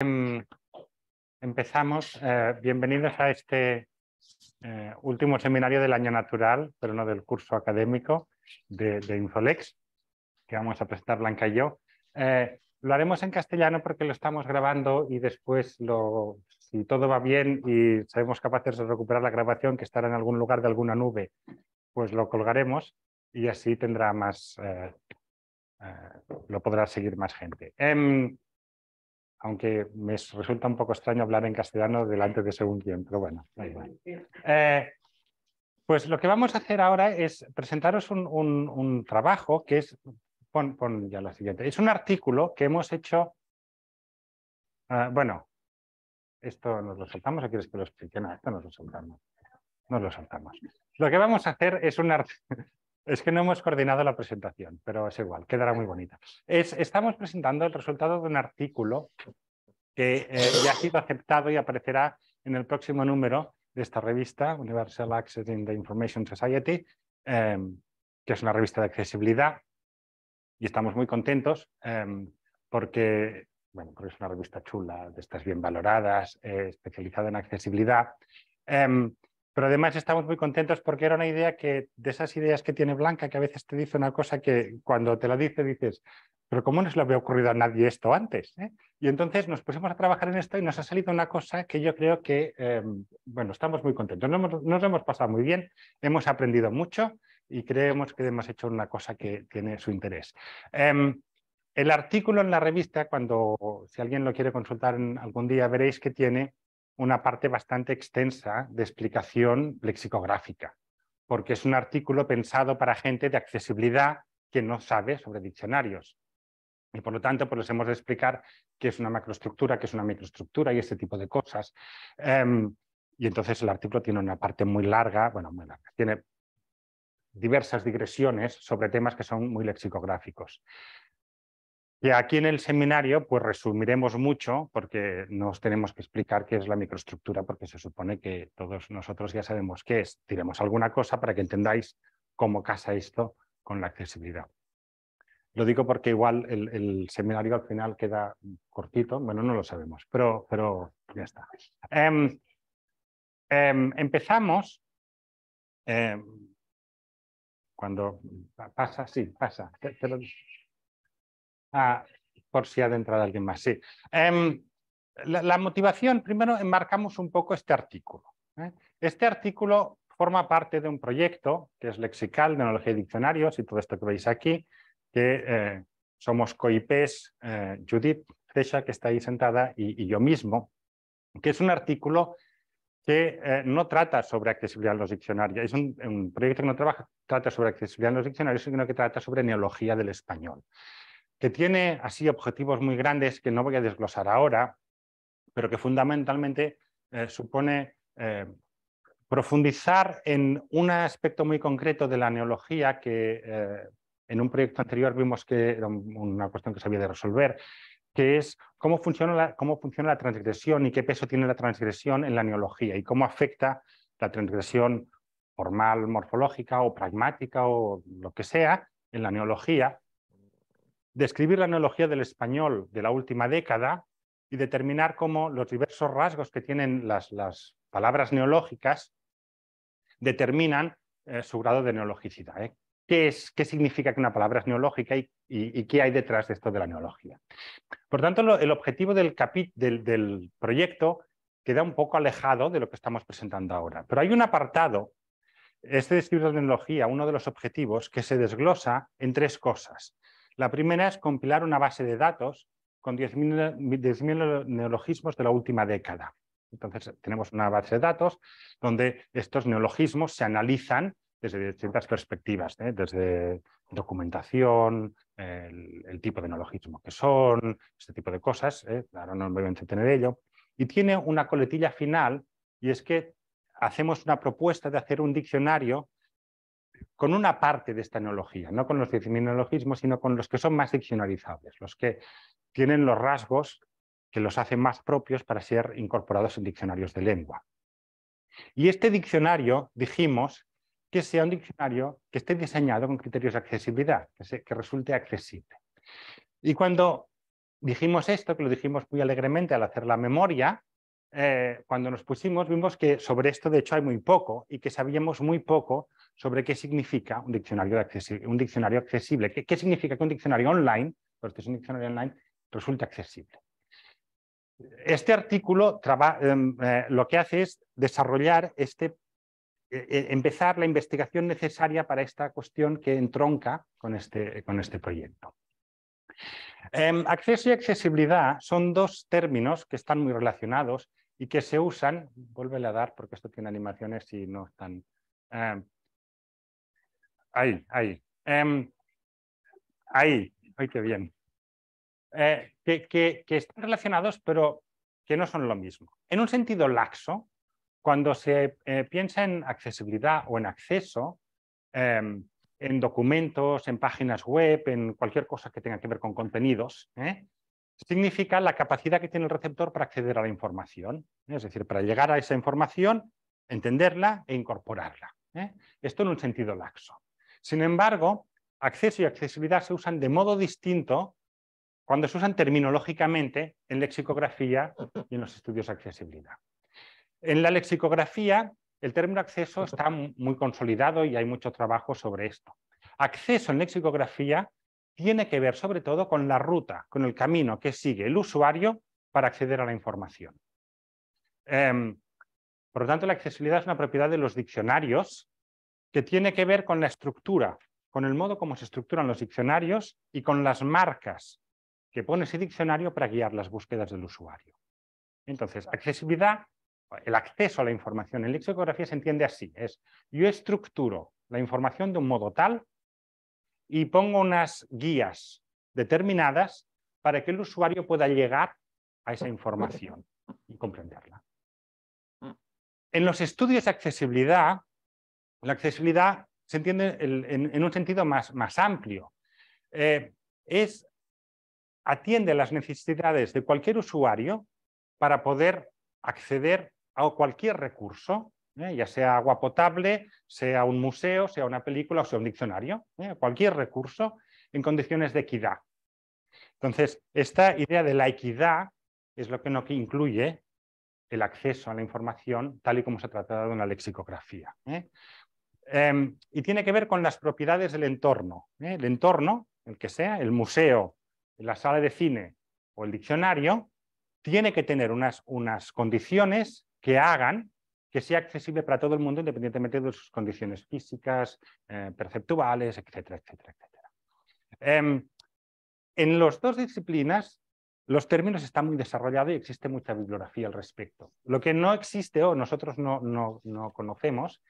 Em, empezamos. Eh, bienvenidos a este eh, último seminario del año natural, pero no del curso académico de, Infolex, que vamos a presentar Blanca y yo. Eh, lo haremos en castellano porque lo estamos grabando y después, lo, si todo va bien y sabemos capaces de recuperar la grabación que estará en algún lugar de alguna nube, pues lo colgaremos y así tendrá más, lo podrá seguir más gente. Em, aunque me resulta un poco extraño hablar en castellano delante de según quién, pero bueno, ahí va. Eh, pues lo que vamos a hacer ahora es presentaros un, trabajo que es, pon, ya lo siguiente, es un artículo que hemos hecho, ah, bueno, esto nos lo saltamos o quieres que lo explique, no, esto nos lo saltamos, nos lo saltamos. Lo que vamos a hacer es un, artículo... Es que no hemos coordinado la presentación, pero es igual, quedará muy bonita. estamos presentando el resultado de un artículo que eh, ya ha sido aceptado y aparecerá en el próximo número de esta revista, Universal Access in the Information Society, em, que es una revista de accesibilidad. Y estamos muy contentos em, porque, bueno, porque es una revista chula, de estas bien valoradas, eh, especializada en accesibilidad. Em, pero además estamos muy contentos porque era una idea que, de esas ideas que tiene Blanca, que a veces te dice una cosa que cuando te la dice dices, pero ¿cómo no se le había ocurrido a nadie esto antes? ¿eh? Y entonces nos pusimos a trabajar en esto y nos ha salido una cosa que yo creo que, em, bueno, estamos muy contentos. Nos hemos, hemos, pasado muy bien, hemos aprendido mucho y creemos que hemos hecho una cosa que tiene su interés. Em, el artículo en la revista, cuando si alguien lo quiere consultar algún día, veréis que tiene una parte bastante extensa de explicación lexicográfica, porque es un artículo pensado para gente de accesibilidad que no sabe sobre diccionarios. Y por lo tanto, pues les hemos de explicar qué es una macroestructura, qué es una microestructura y este tipo de cosas. Em, y entonces el artículo tiene una parte muy larga, bueno, muy larga, tiene diversas digresiones sobre temas que son muy lexicográficos. Y aquí en el seminario, pues resumiremos mucho, porque nos tenemos que explicar qué es la microestructura, porque se supone que todos nosotros ya sabemos qué es. Diremos alguna cosa para que entendáis cómo casa esto con la accesibilidad. Lo digo porque igual el, seminario al final queda cortito, bueno, no lo sabemos, pero, pero ya está. Em, em, empezamos, em, cuando pasa, sí, pasa, Ah, por si ha de entrar alguien más, sí. Em, la, motivación, primero enmarcamos un poco este artículo. ¿eh? Este artículo forma parte de un proyecto que es lexical, de neología y diccionarios y todo esto que veis aquí, que eh, somos coipes, eh, Judith Cesha, que está ahí sentada, y, yo mismo, que es un artículo que no trata sobre accesibilidad en los diccionarios. Es un, proyecto que no trabaja, trata sobre accesibilidad en los diccionarios, sino que trata sobre neología del español que tiene así objetivos muy grandes que no voy a desglosar ahora, pero que fundamentalmente eh, supone eh, profundizar en un aspecto muy concreto de la neología que eh, en un proyecto anterior vimos que era una cuestión que se había de resolver, que es cómo funciona, cómo funciona la transgresión y qué peso tiene la transgresión en la neología y cómo afecta la transgresión formal, morfológica o pragmática o lo que sea en la neología describir la neología del español de la última década y determinar cómo los diversos rasgos que tienen las, palabras neológicas determinan eh, su grado de neologicidad. ¿eh? ¿Qué, significa que una palabra es neológica y, qué hay detrás de esto de la neología? Por tanto, el objetivo del, del, proyecto queda un poco alejado de lo que estamos presentando ahora. Pero hay un apartado, este describir la neología, uno de los objetivos, que se desglosa en tres cosas. La primera es compilar una base de datos con 10.000 neologismos de la última década. Entonces, tenemos una base de datos donde estos neologismos se analizan desde distintas perspectivas, ¿eh? desde documentación, el, tipo de neologismo que son, este tipo de cosas. ¿eh? Ahora no voy a entretener ello. Y tiene una coletilla final, y es que hacemos una propuesta de hacer un diccionario con una parte de esta neología, no con los deciminologismos, sino con los que son más diccionarizables, los que tienen los rasgos que los hacen más propios para ser incorporados en diccionarios de lengua. Y este diccionario, dijimos, que sea un diccionario que esté diseñado con criterios de accesibilidad, que resulte accesible. Y cuando dijimos esto, que lo dijimos muy alegremente al hacer la memoria, eh, cuando nos pusimos, vimos que sobre esto de hecho hay muy poco y que sabíamos muy poco sobre qué significa un diccionario, accesible. ¿Qué, significa que un diccionario online, porque pues es diccionario online, resulte accesible? Este artículo em, eh, lo que hace es desarrollar este, e, e, empezar la investigación necesaria para esta cuestión que entronca con este, este proyecto. Em, acceso y accesibilidad son dos términos que están muy relacionados y que se usan, vuélvele a dar porque esto tiene animaciones y no están... Em, ahí, ahí. Em, ahí, ay, qué bien. Eh, que, están relacionados pero que no son lo mismo. En un sentido laxo, cuando se eh, piensa en accesibilidad o en acceso, em, en documentos, en páginas web, en cualquier cosa que tenga que ver con contenidos, ¿eh? significa la capacidad que tiene el receptor para acceder a la información, ¿eh? es decir, para llegar a esa información, entenderla e incorporarla. ¿eh? Esto en un sentido laxo. Sin embargo, acceso y accesibilidad se usan de modo distinto cuando se usan terminológicamente en lexicografía y en los estudios de accesibilidad. En la lexicografía, el término acceso está muy consolidado y hay mucho trabajo sobre esto. Acceso en lexicografía tiene que ver sobre todo con la ruta, con el camino que sigue el usuario para acceder a la información. Em, por lo tanto, la accesibilidad es una propiedad de los diccionarios que tiene que ver con la estructura, con el modo como se estructuran los diccionarios y con las marcas que pone ese diccionario para guiar las búsquedas del usuario. Entonces, accesibilidad, el acceso a la información en lexicografía se entiende así, es yo estructuro la información de un modo tal y pongo unas guías determinadas para que el usuario pueda llegar a esa información y comprenderla. En los estudios de accesibilidad, la accesibilidad se entiende en, un sentido más, amplio. Eh, es, atiende las necesidades de cualquier usuario para poder acceder a cualquier recurso ¿eh? ya sea agua potable, sea un museo, sea una película o sea un diccionario, ¿eh? cualquier recurso en condiciones de equidad. Entonces, esta idea de la equidad es lo que no incluye el acceso a la información tal y como se ha tratado en la lexicografía. ¿eh? Em, y tiene que ver con las propiedades del entorno. El entorno, el que sea, el museo, la sala de cine o el diccionario, tiene que tener unas condiciones que hagan que sea accesible para todo el mundo independientemente de sus condiciones físicas, eh, perceptuales, etcétera, etcétera, etcétera. Em, en las dos disciplinas, los términos están muy desarrollados y existe mucha bibliografía al respecto. Lo que no existe o nosotros no, no, no conocemos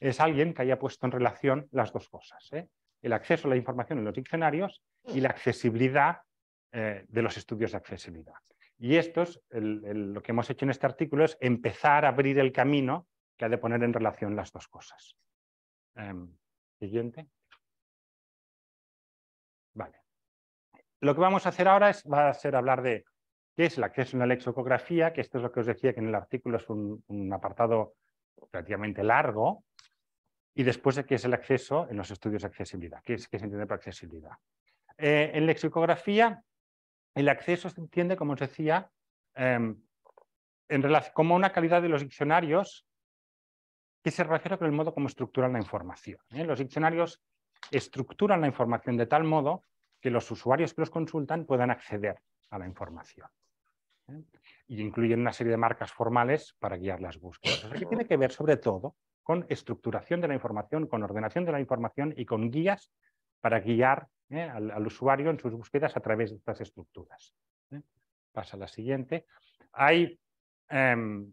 es alguien que haya puesto en relación las dos cosas, ¿eh? el acceso a la información en los diccionarios y la accesibilidad eh, de los estudios de accesibilidad. Y esto es lo que hemos hecho en este artículo es empezar a abrir el camino que ha de poner en relación las dos cosas. Em, siguiente. Vale. Lo que vamos a hacer ahora es, va a ser hablar de qué es la acceso es una lexicografía, que esto es lo que os decía que en el artículo es un, apartado relativamente largo, y después de qué es el acceso en los estudios de accesibilidad, qué, es, qué se entiende por accesibilidad. Eh, en lexicografía el acceso se entiende, como os decía, em, como una calidad de los diccionarios que se refiere con el modo como estructuran la información. ¿eh? Los diccionarios estructuran la información de tal modo que los usuarios que los consultan puedan acceder a la información. ¿eh? Y incluyen una serie de marcas formales para guiar las búsquedas. que tiene que ver sobre todo con estructuración de la información, con ordenación de la información y con guías para guiar ¿eh? al, usuario en sus búsquedas a través de estas estructuras. ¿eh? Pasa a la siguiente. Hay em,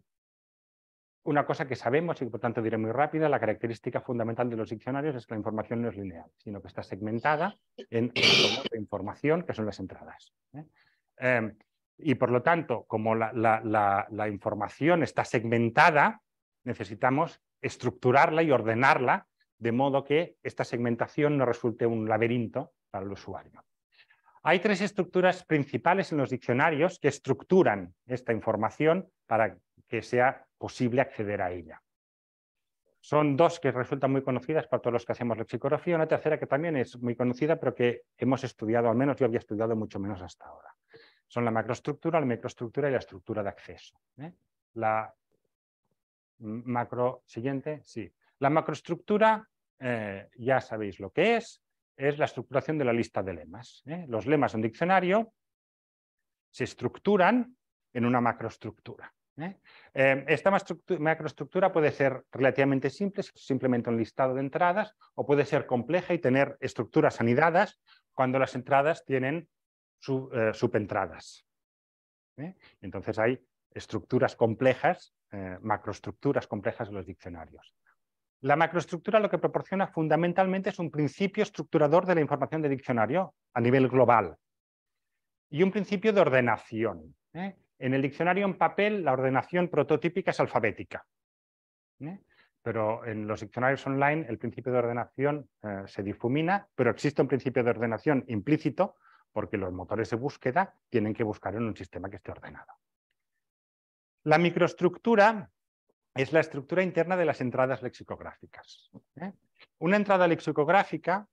una cosa que sabemos y por tanto diré muy rápida, la característica fundamental de los diccionarios es que la información no es lineal, sino que está segmentada en de información, que son las entradas. ¿eh? Em, y por lo tanto, como la, la, información está segmentada, necesitamos estructurarla y ordenarla de modo que esta segmentación no resulte un laberinto para el usuario. Hay tres estructuras principales en los diccionarios que estructuran esta información para que sea posible acceder a ella. Son dos que resultan muy conocidas para todos los que hacemos psicografía, una tercera que también es muy conocida, pero que hemos estudiado, al menos yo había estudiado mucho menos hasta ahora. Son la macroestructura, la microestructura y la estructura de acceso. ¿eh? La macro siguiente, sí. La macroestructura eh, ya sabéis lo que es, es la estructuración de la lista de lemas. ¿eh? Los lemas de un diccionario se estructuran en una macroestructura. ¿eh? Em, esta macroestructura puede ser relativamente simple, simplemente un listado de entradas, o puede ser compleja y tener estructuras anidadas cuando las entradas tienen subentradas. Entonces hay estructuras complejas, macroestructuras complejas en los diccionarios. La macroestructura lo que proporciona fundamentalmente es un principio estructurador de la información de diccionario a nivel global y un principio de ordenación. ¿eh? En el diccionario en papel la ordenación prototípica es alfabética, ¿eh? pero en los diccionarios online el principio de ordenación eh, se difumina, pero existe un principio de ordenación implícito porque los motores de búsqueda tienen que buscar en un sistema que esté ordenado. La microestructura es la estructura interna de las entradas lexicográficas. ¿eh? Una entrada lexicográfica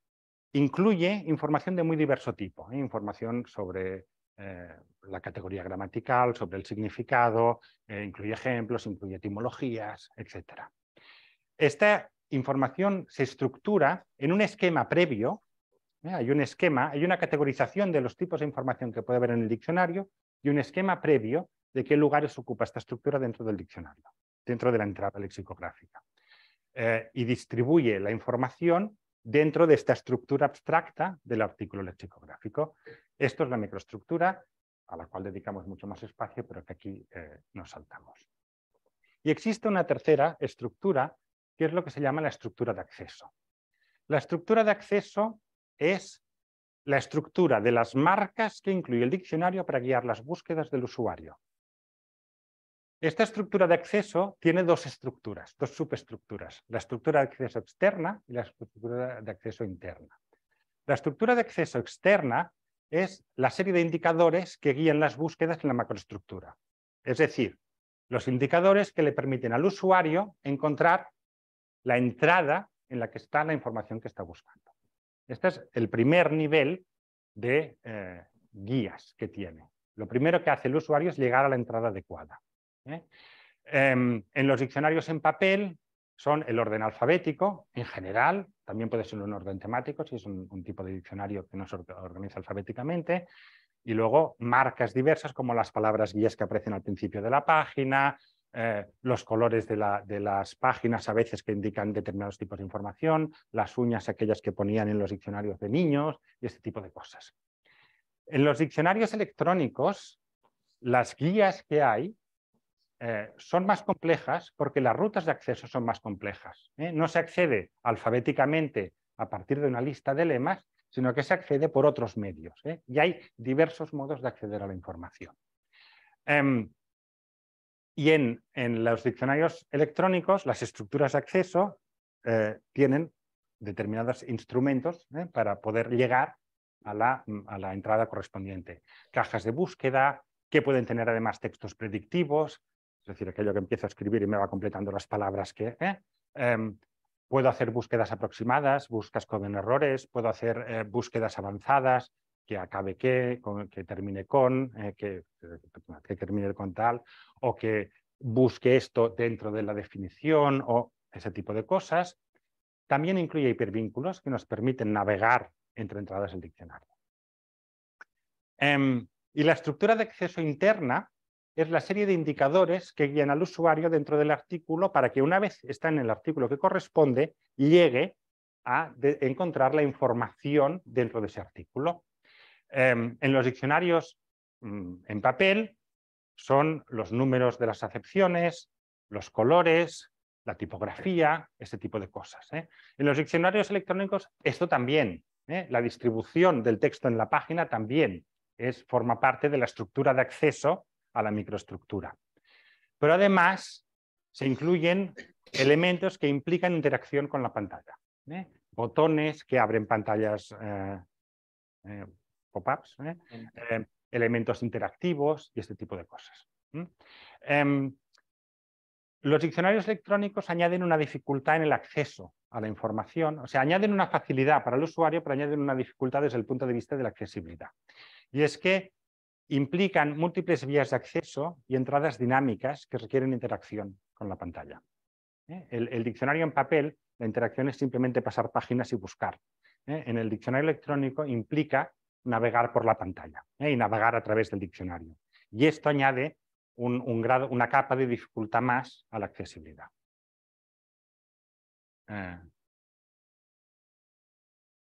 incluye información de muy diverso tipo, ¿eh? información sobre eh, la categoría gramatical, sobre el significado, incluye ejemplos, incluye etimologías, etc. Esta información se estructura en un esquema previo, hay un esquema, hay una categorización de los tipos de información que puede haber en el diccionario y un esquema previo de qué lugares ocupa esta estructura dentro del diccionario dentro de la entrada lexicográfica. Eh, y distribuye la información dentro de esta estructura abstracta del artículo lexicográfico. Esto es la microestructura, a la cual dedicamos mucho más espacio, pero que aquí eh, nos saltamos. Y existe una tercera estructura, que es lo que se llama la estructura de acceso. La estructura de acceso es la estructura de las marcas que incluye el diccionario para guiar las búsquedas del usuario. Esta estructura de acceso tiene dos estructuras, dos subestructuras, la estructura de acceso externa y la estructura de acceso interna. La estructura de acceso externa es la serie de indicadores que guían las búsquedas en la macroestructura, es decir, los indicadores que le permiten al usuario encontrar la entrada en la que está la información que está buscando. Este es el primer nivel de eh, guías que tiene. Lo primero que hace el usuario es llegar a la entrada adecuada. ¿eh? Em, en los diccionarios en papel son el orden alfabético en general, también puede ser un orden temático, si es un, tipo de diccionario que no se organiza alfabéticamente, y luego marcas diversas como las palabras guías que aparecen al principio de la página, eh, los colores de, las páginas a veces que indican determinados tipos de información, las uñas aquellas que ponían en los diccionarios de niños y este tipo de cosas. En los diccionarios electrónicos, las guías que hay eh, son más complejas porque las rutas de acceso son más complejas. ¿eh? No se accede alfabéticamente a partir de una lista de lemas, sino que se accede por otros medios. ¿eh? Y hay diversos modos de acceder a la información. Em, y en, los diccionarios electrónicos, las estructuras de acceso tienen determinados instrumentos para poder llegar a la, a la entrada correspondiente. Cajas de búsqueda, que pueden tener además textos predictivos, es decir, aquello que empiezo a escribir y me va completando las palabras que... ¿Eh? Em, puedo hacer búsquedas aproximadas, buscas con errores, puedo hacer eh, búsquedas avanzadas, que acabe qué, que termine con, eh, que, que termine con tal, o que busque esto dentro de la definición o ese tipo de cosas. También incluye hipervínculos que nos permiten navegar entre entradas del diccionario. Em, y la estructura de acceso interna es la serie de indicadores que guían al usuario dentro del artículo para que una vez está en el artículo que corresponde, llegue a encontrar la información dentro de ese artículo. Em, en los diccionarios mm, en papel son los números de las acepciones, los colores, la tipografía, ese tipo de cosas. ¿eh? En los diccionarios electrónicos esto también, ¿eh? la distribución del texto en la página también es, forma parte de la estructura de acceso a la microestructura. Pero además se incluyen elementos que implican interacción con la pantalla. ¿eh? Botones que abren pantallas eh, eh, pop-ups, elementos interactivos y este tipo de cosas. Em, los diccionarios electrónicos añaden una dificultad en el acceso a la información, o sea, añaden una facilidad para el usuario, pero añaden una dificultad desde el punto de vista de la accesibilidad. Y es que implican múltiples vías de acceso y entradas dinámicas que requieren interacción con la pantalla. ¿eh? El, diccionario en papel, la interacción es simplemente pasar páginas y buscar. ¿eh? En el diccionario electrónico implica navegar por la pantalla ¿eh? y navegar a través del diccionario. Y esto añade una capa de dificultad más a la accesibilidad.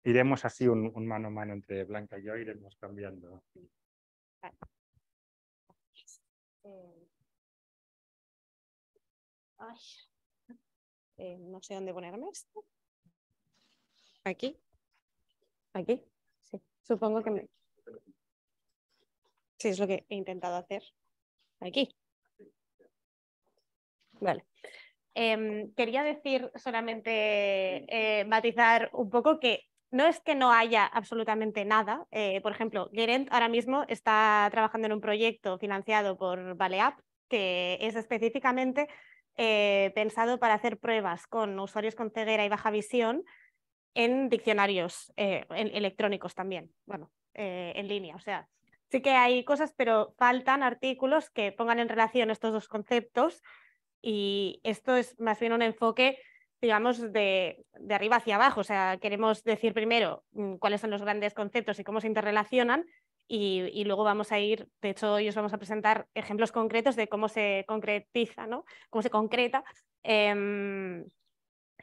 iremos así un, un, mano a mano entre Blanca y yo, iremos cambiando. Este, eh, no sé dónde ponerme esto. Aquí. Aquí. Sí. Supongo que me. Sí, es lo que he intentado hacer. Aquí. Vale. Em, quería decir solamente eh, matizar un poco que no es que no haya absolutamente nada. Eh, por ejemplo, Gerent ahora mismo está trabajando en un proyecto financiado por Baleap que es específicamente eh, pensado para hacer pruebas con usuarios con ceguera y baja visión en diccionarios eh, electrónicos también, bueno, en línea. O sea, sí que hay cosas, pero faltan artículos que pongan en relación estos dos conceptos y esto es más bien un enfoque digamos, de, arriba hacia abajo. O sea, queremos decir primero mm, cuáles son los grandes conceptos y cómo se interrelacionan y, luego vamos a ir, de hecho, hoy os vamos a presentar ejemplos concretos de cómo se concretiza, ¿no? Cómo se concreta em,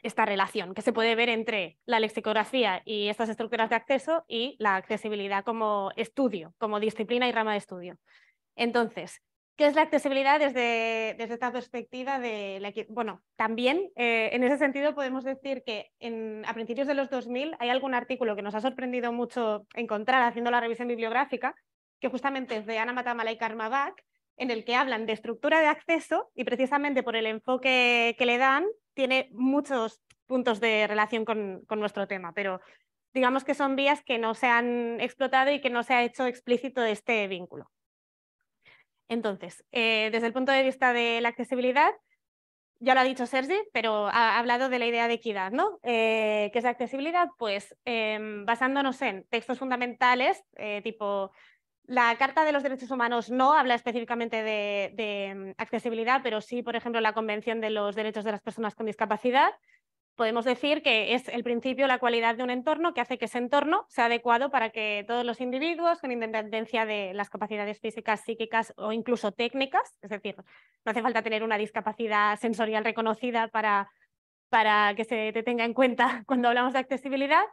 esta relación que se puede ver entre la lexicografía y estas estructuras de acceso y la accesibilidad como estudio, como disciplina y rama de estudio. Entonces, ¿Qué es la accesibilidad desde, esta perspectiva de la Bueno, también eh, en ese sentido podemos decir que en, a principios de los 2000 hay algún artículo que nos ha sorprendido mucho encontrar haciendo la revisión bibliográfica, que justamente es de Ana Matamala y Karma Bach, en el que hablan de estructura de acceso y precisamente por el enfoque que le dan tiene muchos puntos de relación con nuestro tema, pero digamos que son vías que no se han explotado y que no se ha hecho explícito este vínculo. Entonces, eh, desde el punto de vista de la accesibilidad, ya lo ha dicho Sergi, pero ha hablado de la idea de equidad, ¿no? Eh, ¿Qué es la accesibilidad? Pues em, basándonos en textos fundamentales, eh, tipo la Carta de los Derechos Humanos no habla específicamente de em, accesibilidad, pero sí, por ejemplo, la Convención de los Derechos de las Personas con Discapacidad, podemos decir que es el principio, la cualidad de un entorno que hace que ese entorno sea adecuado para que todos los individuos, con independencia de las capacidades físicas, psíquicas o incluso técnicas, es decir, no hace falta tener una discapacidad sensorial reconocida para, para que se te tenga en cuenta cuando hablamos de accesibilidad,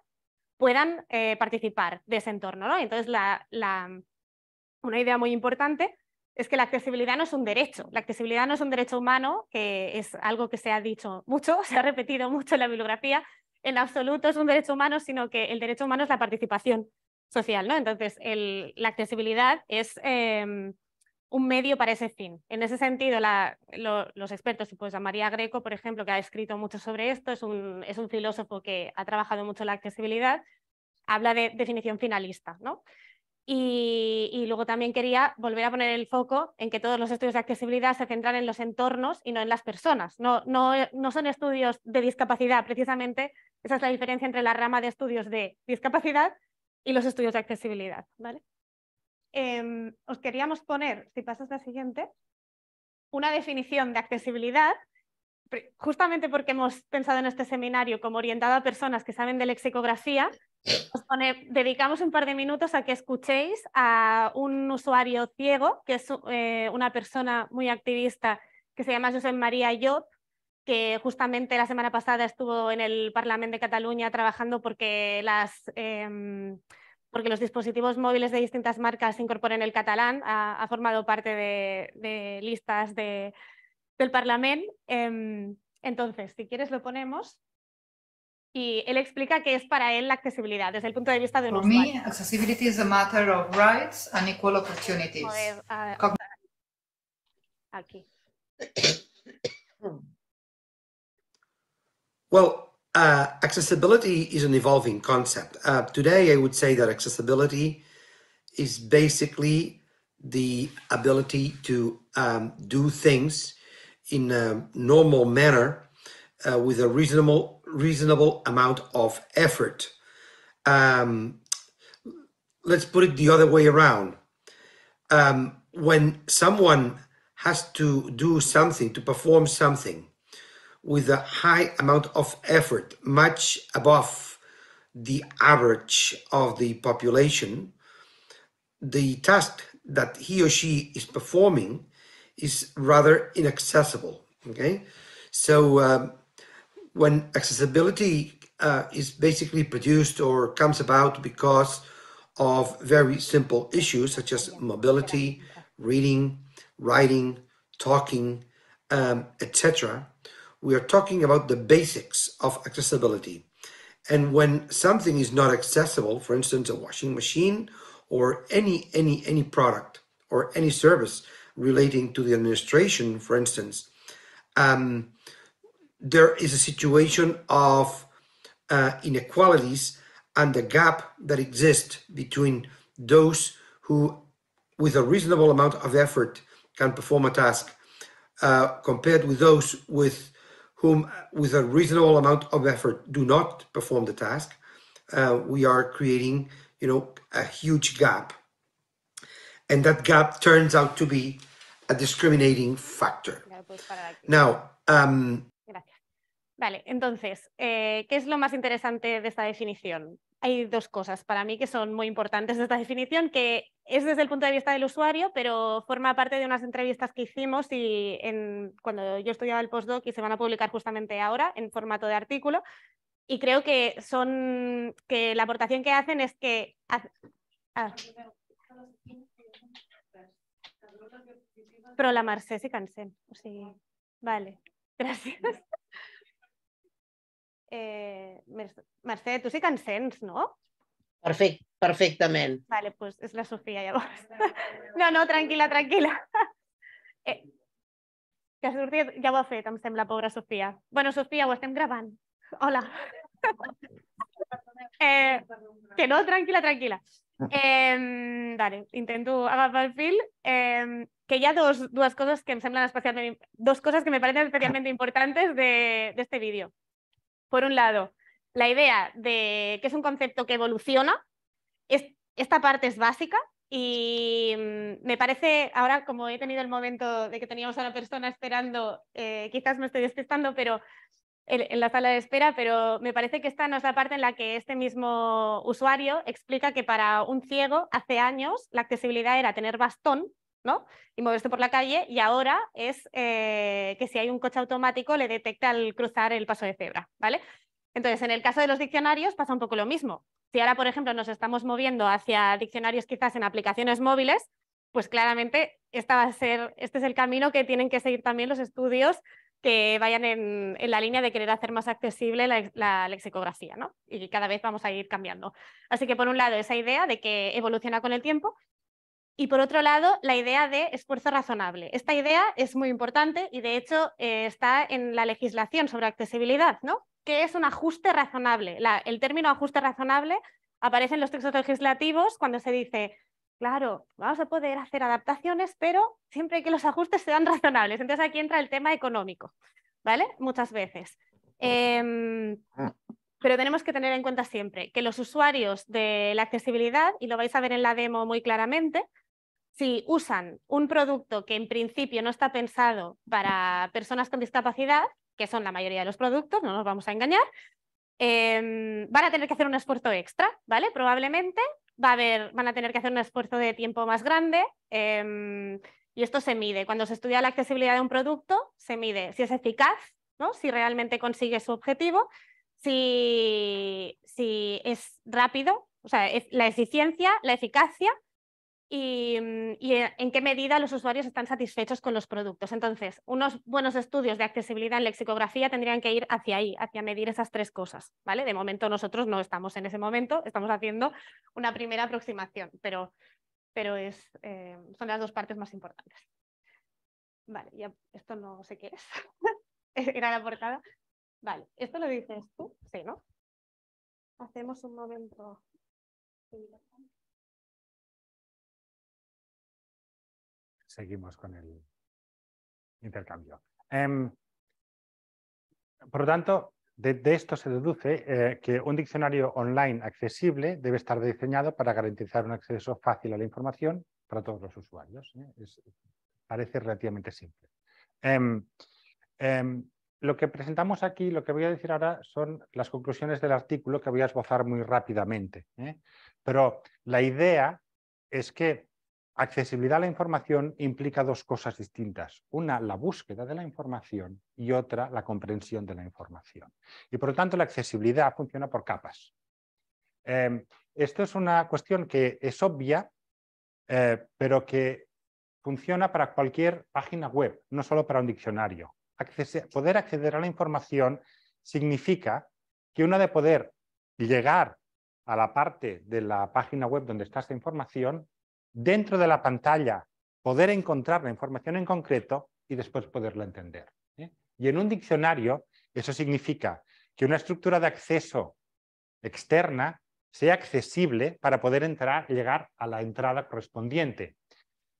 puedan eh, participar de ese entorno. Entonces, la, la, una idea muy importante es que la accesibilidad no es un derecho. La accesibilidad no es un derecho humano, que es algo que se ha dicho mucho, se ha repetido mucho en la bibliografía. En absoluto es un derecho humano, sino que el derecho humano es la participación social. ¿no? Entonces, la accesibilidad es em, un medio para ese fin. En ese sentido, los expertos, pues a María Greco, por ejemplo, que ha escrito mucho sobre esto, es un, es un filósofo que ha trabajado mucho la accesibilidad, habla de definición finalista. ¿no? Y, luego también quería volver a poner el foco en que todos los estudios de accesibilidad se centran en los entornos y no en las personas. No, son estudios de discapacidad, precisamente esa es la diferencia entre la rama de estudios de discapacidad y los estudios de accesibilidad. Em, os queríamos poner, si pasas la siguiente, una definición de accesibilidad, justamente porque hemos pensado en este seminario como orientado a personas que saben de lexicografía dedicamos un par de minutos a que escuchéis a un usuario ciego, que es eh, una persona muy activista que se llama José María Llop, que justamente la semana pasada estuvo en el Parlamento de Cataluña trabajando em, porque, los dispositivos móviles de distintas marcas incorporen el catalán, ha, formado parte de, listas del Parlamento. Em, entonces, si quieres lo ponemos. y él explica qué es para él la accesibilidad desde el punto de vista de un For usuario. Me, accessibility is a matter of rights and equal opportunities. Ah, aquí. Well, uh, accessibility is an evolving concept. Uh, today, I would say that accessibility is basically the ability to um, do things in a normal manner uh, with a reasonable reasonable amount of effort. Um, let's put it the other way around. Um, when someone has to do something, to perform something with a high amount of effort, much above the average of the population, the task that he or she is performing is rather inaccessible. Okay, so um, when accessibility uh, is basically produced or comes about because of very simple issues such as mobility, reading, writing, talking, um, etc., we are talking about the basics of accessibility. And when something is not accessible, for instance, a washing machine or any, any, any product or any service relating to the administration, for instance, um, there is a situation of uh, inequalities and the gap that exists between those who, with a reasonable amount of effort, can perform a task uh, compared with those with whom, with a reasonable amount of effort, do not perform the task. Uh, we are creating, you know, a huge gap, and that gap turns out to be a discriminating factor. Now, um, Vale, entonces, eh, ¿qué es lo más interesante de esta definición? Hay dos cosas para mí que son muy importantes de esta definición, que es desde el punto de vista del usuario, pero forma parte de unas entrevistas que hicimos y cuando yo estudiaba el postdoc y se van a publicar justamente ahora en formato de artículo. Y creo que son que la aportación que hacen es que ah. ¿Prolamarse Pro se cansen. Vale, gracias. Eh, Mercè, tu sí que en sents, no? Perfect, perfectament. Vale, doncs és la Sofia, llavors. No, no, tranquil·la, tranquil·la. Eh, que surti, ja ho ha fet, em sembla, pobra Sofia. Bueno, Sofia, ho estem gravant. Hola. Eh, que no, tranquil·la, tranquil·la. Eh, vale, intento agafar el fil. Eh, que hi ha dos, dues coses que em semblen especialment... Dos coses que me parecen especialment importantes de, de vídeo. por un lado, la idea de que es un concepto que evoluciona, esta parte es básica y mm, me parece, ahora como he tenido el momento de que teníamos a la persona esperando, eh, quizás me estoy despistando, pero en la sala de espera, pero me parece que esta no es la parte en la que este mismo usuario explica que para un ciego hace años la accesibilidad era tener bastón y moverse por la calle y ahora es eh, que si hay un coche automático le detecta al cruzar el paso de cebra, ¿vale? Entonces, en el caso de los diccionarios pasa un poco lo mismo. Si ahora, por ejemplo, nos estamos moviendo hacia diccionarios quizás en aplicaciones móviles, pues claramente esta va a ser, este es el camino que tienen que seguir también los estudios que vayan en, la línea de querer hacer más accesible la, la, lexicografía, ¿no? Y cada vez vamos a ir cambiando. Así que, por un lado, esa idea de que evoluciona con el tiempo y por otro lado, la idea de esfuerzo razonable. Esta idea es muy importante y de hecho eh, está en la legislación sobre accesibilidad, ¿no? Que es un ajuste razonable. el término ajuste razonable aparece en los textos legislativos cuando se dice, claro, vamos a poder hacer adaptaciones, pero siempre que los ajustes sean razonables. Entonces aquí entra el tema económico, ¿vale? Muchas veces. Em, ah. pero tenemos que tener en cuenta siempre que los usuarios de la accesibilidad, y lo vais a ver en la demo muy claramente, si usan un producto que en principio no está pensado para personas con discapacidad, que son la mayoría de los productos, no nos vamos a engañar, em, van a tener que hacer un esfuerzo extra, ¿vale? Probablemente va a haber, van a tener que hacer un esfuerzo de tiempo más grande. Em, y esto se mide. Cuando se estudia la accesibilidad de un producto, se mide si es eficaz, ¿no? si realmente consigue su objetivo, si, si es rápido, o sea, la eficiencia, la eficacia y, mm, eh, en qué medida los usuarios están satisfechos con los productos. Entonces, unos buenos estudios de accesibilidad en lexicografía tendrían que ir hacia ahí, hacia medir esas tres cosas. ¿vale? De momento nosotros no estamos en ese momento, estamos haciendo una primera aproximación, pero, pero es, eh, son las dos partes más importantes. Vale, ya esto no sé qué es. Era la portada. Vale, ¿esto lo dices tú? Sí, ¿no? Hacemos un momento. seguimos con el intercambio. Em, por lo tanto, de, esto se deduce eh, que un diccionario online accesible debe estar diseñado para garantizar un acceso fácil a la información para todos los usuarios. ¿eh? parece relativamente simple. Em, em, lo que presentamos aquí, lo que voy a decir ahora, son las conclusiones del artículo que voy a esbozar muy rápidamente. ¿eh? Pero la idea es que Accesibilidad a la información implica dos cosas distintas. Una, la búsqueda de la información y otra, la comprensión de la información. Y por lo tanto, la accesibilidad funciona por capas. Em, esto es una cuestión que es obvia, eh, pero que funciona para cualquier página web, no solo para un diccionario. poder acceder a la información significa que uno de poder llegar a la parte de la página web donde está esta información dentro de la pantalla poder encontrar la información en concreto y después poderla entender. ¿eh? Y en un diccionario eso significa que una estructura de acceso externa sea accesible para poder entrar, llegar a la entrada correspondiente.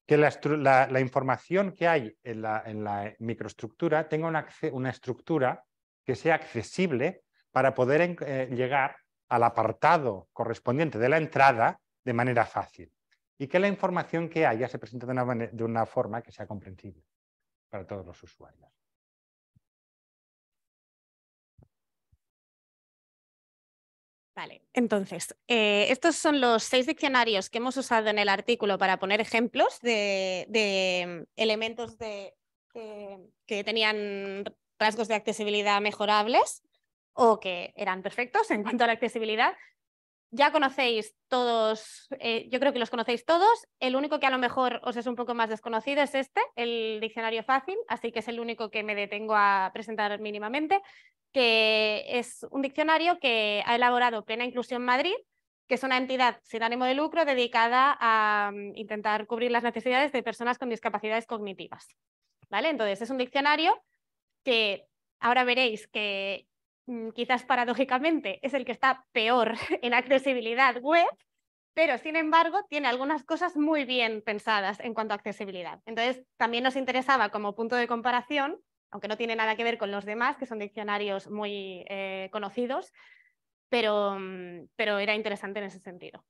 Que la, información que hay en la, en microestructura tenga una, estructura que sea accesible para poder eh, llegar al apartado correspondiente de la entrada de manera fácil y que la información que haya se presente de una, forma que sea comprensible para todos los usuarios. Vale, entonces, eh, estos son los seis diccionarios que hemos usado en el artículo para poner ejemplos de, mm, elementos que tenían rasgos de accesibilidad mejorables o que eran perfectos en cuanto a la accesibilidad, ya conocéis todos, eh, yo creo que los conocéis todos. El único que a lo mejor os es un poco más desconocido es este, el diccionario fácil, así que es el único que me detengo a presentar mínimamente, que es un diccionario que ha elaborado Plena Inclusión Madrid, que es una entidad sin ánimo de lucro dedicada a mm, intentar cubrir las necesidades de personas con discapacidades cognitivas. ¿Vale? Entonces, es un diccionario que ahora veréis que Mm, quizás paradójicamente, es el que está peor en accesibilidad web, pero sin embargo tiene algunas cosas muy bien pensadas en cuanto a accesibilidad. Entonces, también nos interesaba como punto de comparación, aunque no tiene nada que ver con los demás, que son diccionarios muy eh, conocidos, mm, pero, era interesante en ese sentido.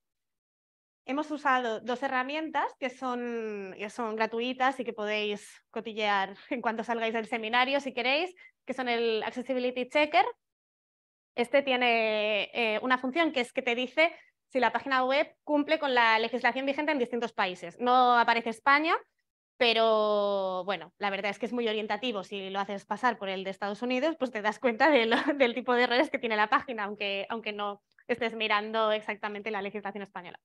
Hemos usado dos herramientas que son, que son gratuitas y que podéis cotillear en cuanto salgáis del seminario si queréis, que son el Accessibility Checker, este tiene eh, una función que es que te dice si la página web cumple con la legislación vigente en distintos países. No aparece España, pero bueno, la verdad es que es muy orientativo. Si lo haces pasar por el de Estados Unidos, pues te das cuenta del tipo de errores que tiene la página, aunque, aunque no estés mirando exactamente la legislación española.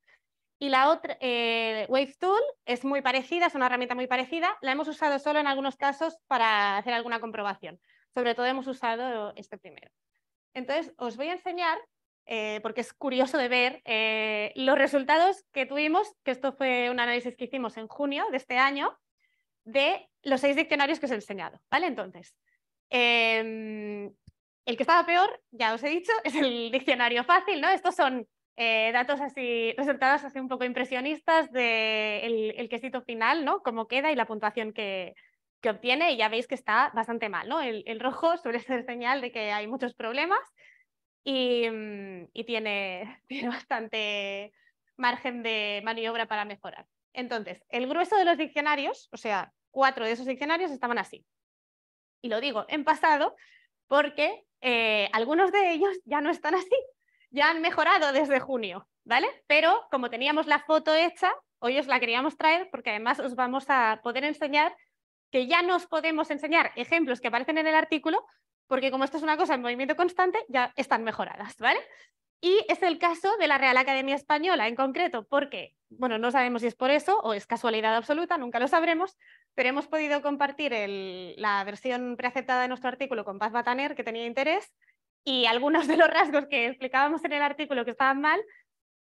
Y la otra, eh, Wave Tool es muy parecida, es una herramienta muy parecida. La hemos usado solo en algunos casos para hacer alguna comprobación. Sobre todo hemos usado este primero. Entonces, os voy a enseñar, eh, porque es curioso de ver, eh, los resultados que tuvimos, que esto fue un análisis que hicimos en junio de este año, de los seis diccionarios que os he enseñado. ¿Vale? Entonces, em, el que estaba peor, ya os he dicho, es el diccionario fácil, ¿no? Estos son eh, datos así, resultados así un poco impresionistas del de el quesito final, ¿no? Cómo queda y la puntuación que, que obtiene y ya veis que está bastante mal, ¿no? El, rojo suele ser señal de que hay muchos problemas y, mm, tiene, tiene bastante margen de maniobra para mejorar. Entonces, el grueso de los diccionarios, o sea, cuatro de esos diccionarios estaban así. Y lo digo en pasado porque eh, algunos de ellos ya no están así, ya han mejorado desde junio, ¿vale? Pero como teníamos la foto hecha, hoy os la queríamos traer porque además os vamos a poder enseñar que ya nos podemos enseñar ejemplos que aparecen en el artículo, porque como esto es una cosa en movimiento constante, ya están mejoradas, ¿vale? Y es el caso de la Real Academia Española en concreto, porque, bueno, no sabemos si es por eso o es casualidad absoluta, nunca lo sabremos, pero hemos podido compartir la versión preaceptada de nuestro artículo con Paz Bataner, que tenía interés, y algunos de los rasgos que explicábamos en el artículo que estaban mal,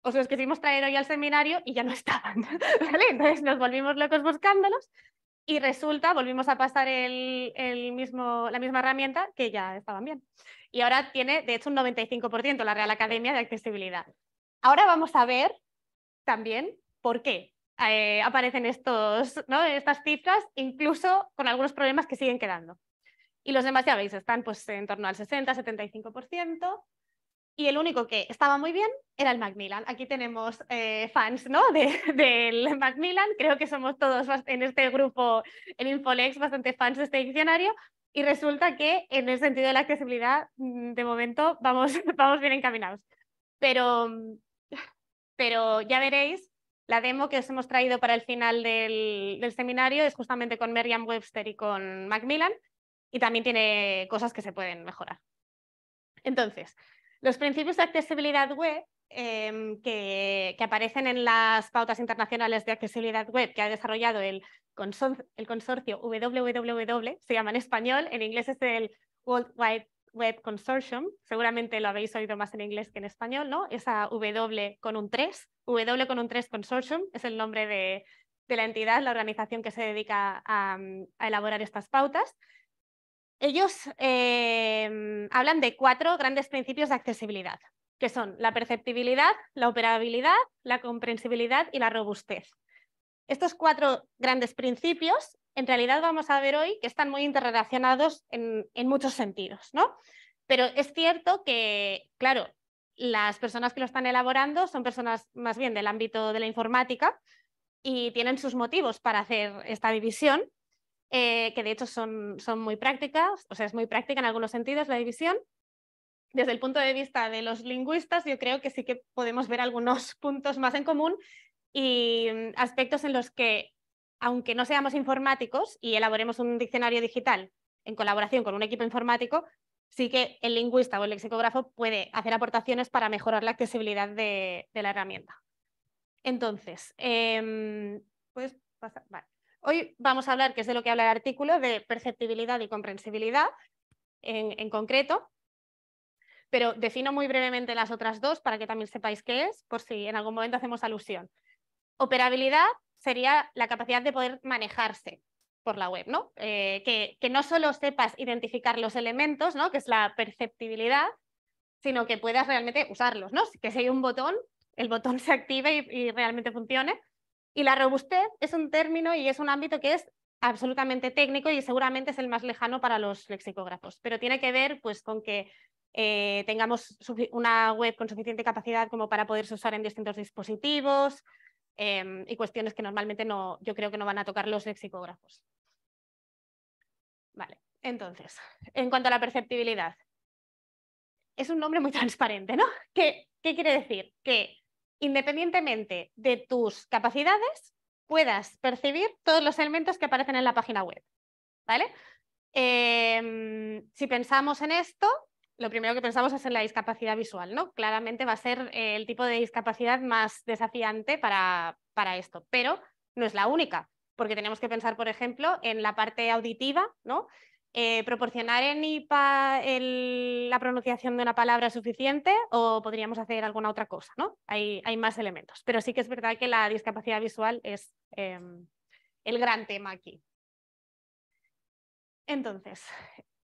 os los quisimos traer hoy al seminario y ya no estaban, ¿vale? Entonces nos volvimos locos buscándolos y resulta, volvimos a pasar el, mismo, la misma herramienta que ya estaban bien. Y ahora tiene, de hecho, un 95% la Real Academia de Accesibilidad. Ahora vamos a ver también por qué eh, aparecen estos, ¿no? estas cifras, incluso con algunos problemas que siguen quedando. Y los demás, ya veis, están pues, en torno al 60-75% y el único que estaba muy bien era el Macmillan. Aquí tenemos eh, fans ¿no? De, del Macmillan, creo que somos todos en este grupo, en Infolex, bastante fans de este diccionario. Y resulta que en el sentido de la accesibilidad, mm, de momento, vamos, vamos bien encaminados. Pero, mm, pero ya veréis, la demo que os hemos traído para el final del, del seminario es justamente con Merriam Webster y con Macmillan, y también tiene cosas que se pueden mejorar. Entonces, los principios de accesibilidad web em, que, aparecen en las pautas internacionales de accesibilidad web que ha desarrollado el, consorcio, el WWW, se llama en español, en inglés es el World Wide Web Consortium, seguramente lo habéis oído más en inglés que en español, ¿no? Esa W con un 3, W con un 3 Consortium es el nombre de, la entidad, la organización que se dedica a elaborar estas pautas. Ellos em, hablan de cuatro grandes principios de accesibilidad, que son la perceptibilidad, la operabilidad, la comprensibilidad y la robustez. Estos cuatro grandes principios, en realidad vamos a ver hoy que están muy interrelacionados en, en muchos sentidos, ¿no? Pero es cierto que, claro, las personas que lo están elaborando son personas más bien del ámbito de la informática y tienen sus motivos para hacer esta división, eh, que de hecho son, son muy prácticas, o sea, es muy práctica en algunos sentidos la división. Desde el punto de vista de los lingüistas, yo creo que sí que podemos ver algunos puntos más en común y mm, aspectos en los que, aunque no seamos informáticos y elaboremos un diccionario digital en colaboración con un equipo informático, sí que el lingüista o el lexicógrafo puede hacer aportaciones para mejorar la accesibilidad de, la herramienta. Entonces, em, ¿puedes pasar? Hoy vamos a hablar, que es de lo que habla el artículo, de perceptibilidad y comprensibilidad en, concreto, pero defino muy brevemente las otras dos para que también sepáis qué es, por si en algún momento hacemos alusión. Operabilidad sería la capacidad de poder manejarse por la web, ¿no? Eh, que, no solo sepas identificar los elementos, ¿no? Que es la perceptibilidad, sino que puedas realmente usarlos, ¿no? Que si hay un botón, el botón se active y realmente funcione. Y la robustez es un término y es un ámbito que es absolutamente técnico y seguramente es el más lejano para los lexicógrafos, pero tiene que ver pues, con que eh, tengamos una web con suficiente capacidad como para poderse usar en distintos dispositivos em, y cuestiones que normalmente no, yo creo que no van a tocar los lexicógrafos. Vale, entonces, en cuanto a la perceptibilidad, es un nombre muy transparente, ¿no? ¿Qué, qué quiere decir? Que independientemente de tus capacidades, puedas percibir todos los elementos que aparecen en la página web. ¿Vale? Em, si pensamos en esto, lo primero que pensamos es en la discapacidad visual, ¿no? Claramente va a ser eh, el tipo de discapacidad más desafiante para, para, esto, pero no es la única, porque tenemos que pensar, por ejemplo, en la parte auditiva, ¿no? Eh, ¿proporcionar en IPA la pronunciación de una palabra suficiente o podríamos hacer alguna otra cosa? ¿no? Hay, más elementos, pero sí que es verdad que la discapacidad visual es em, el gran tema aquí. Entonces,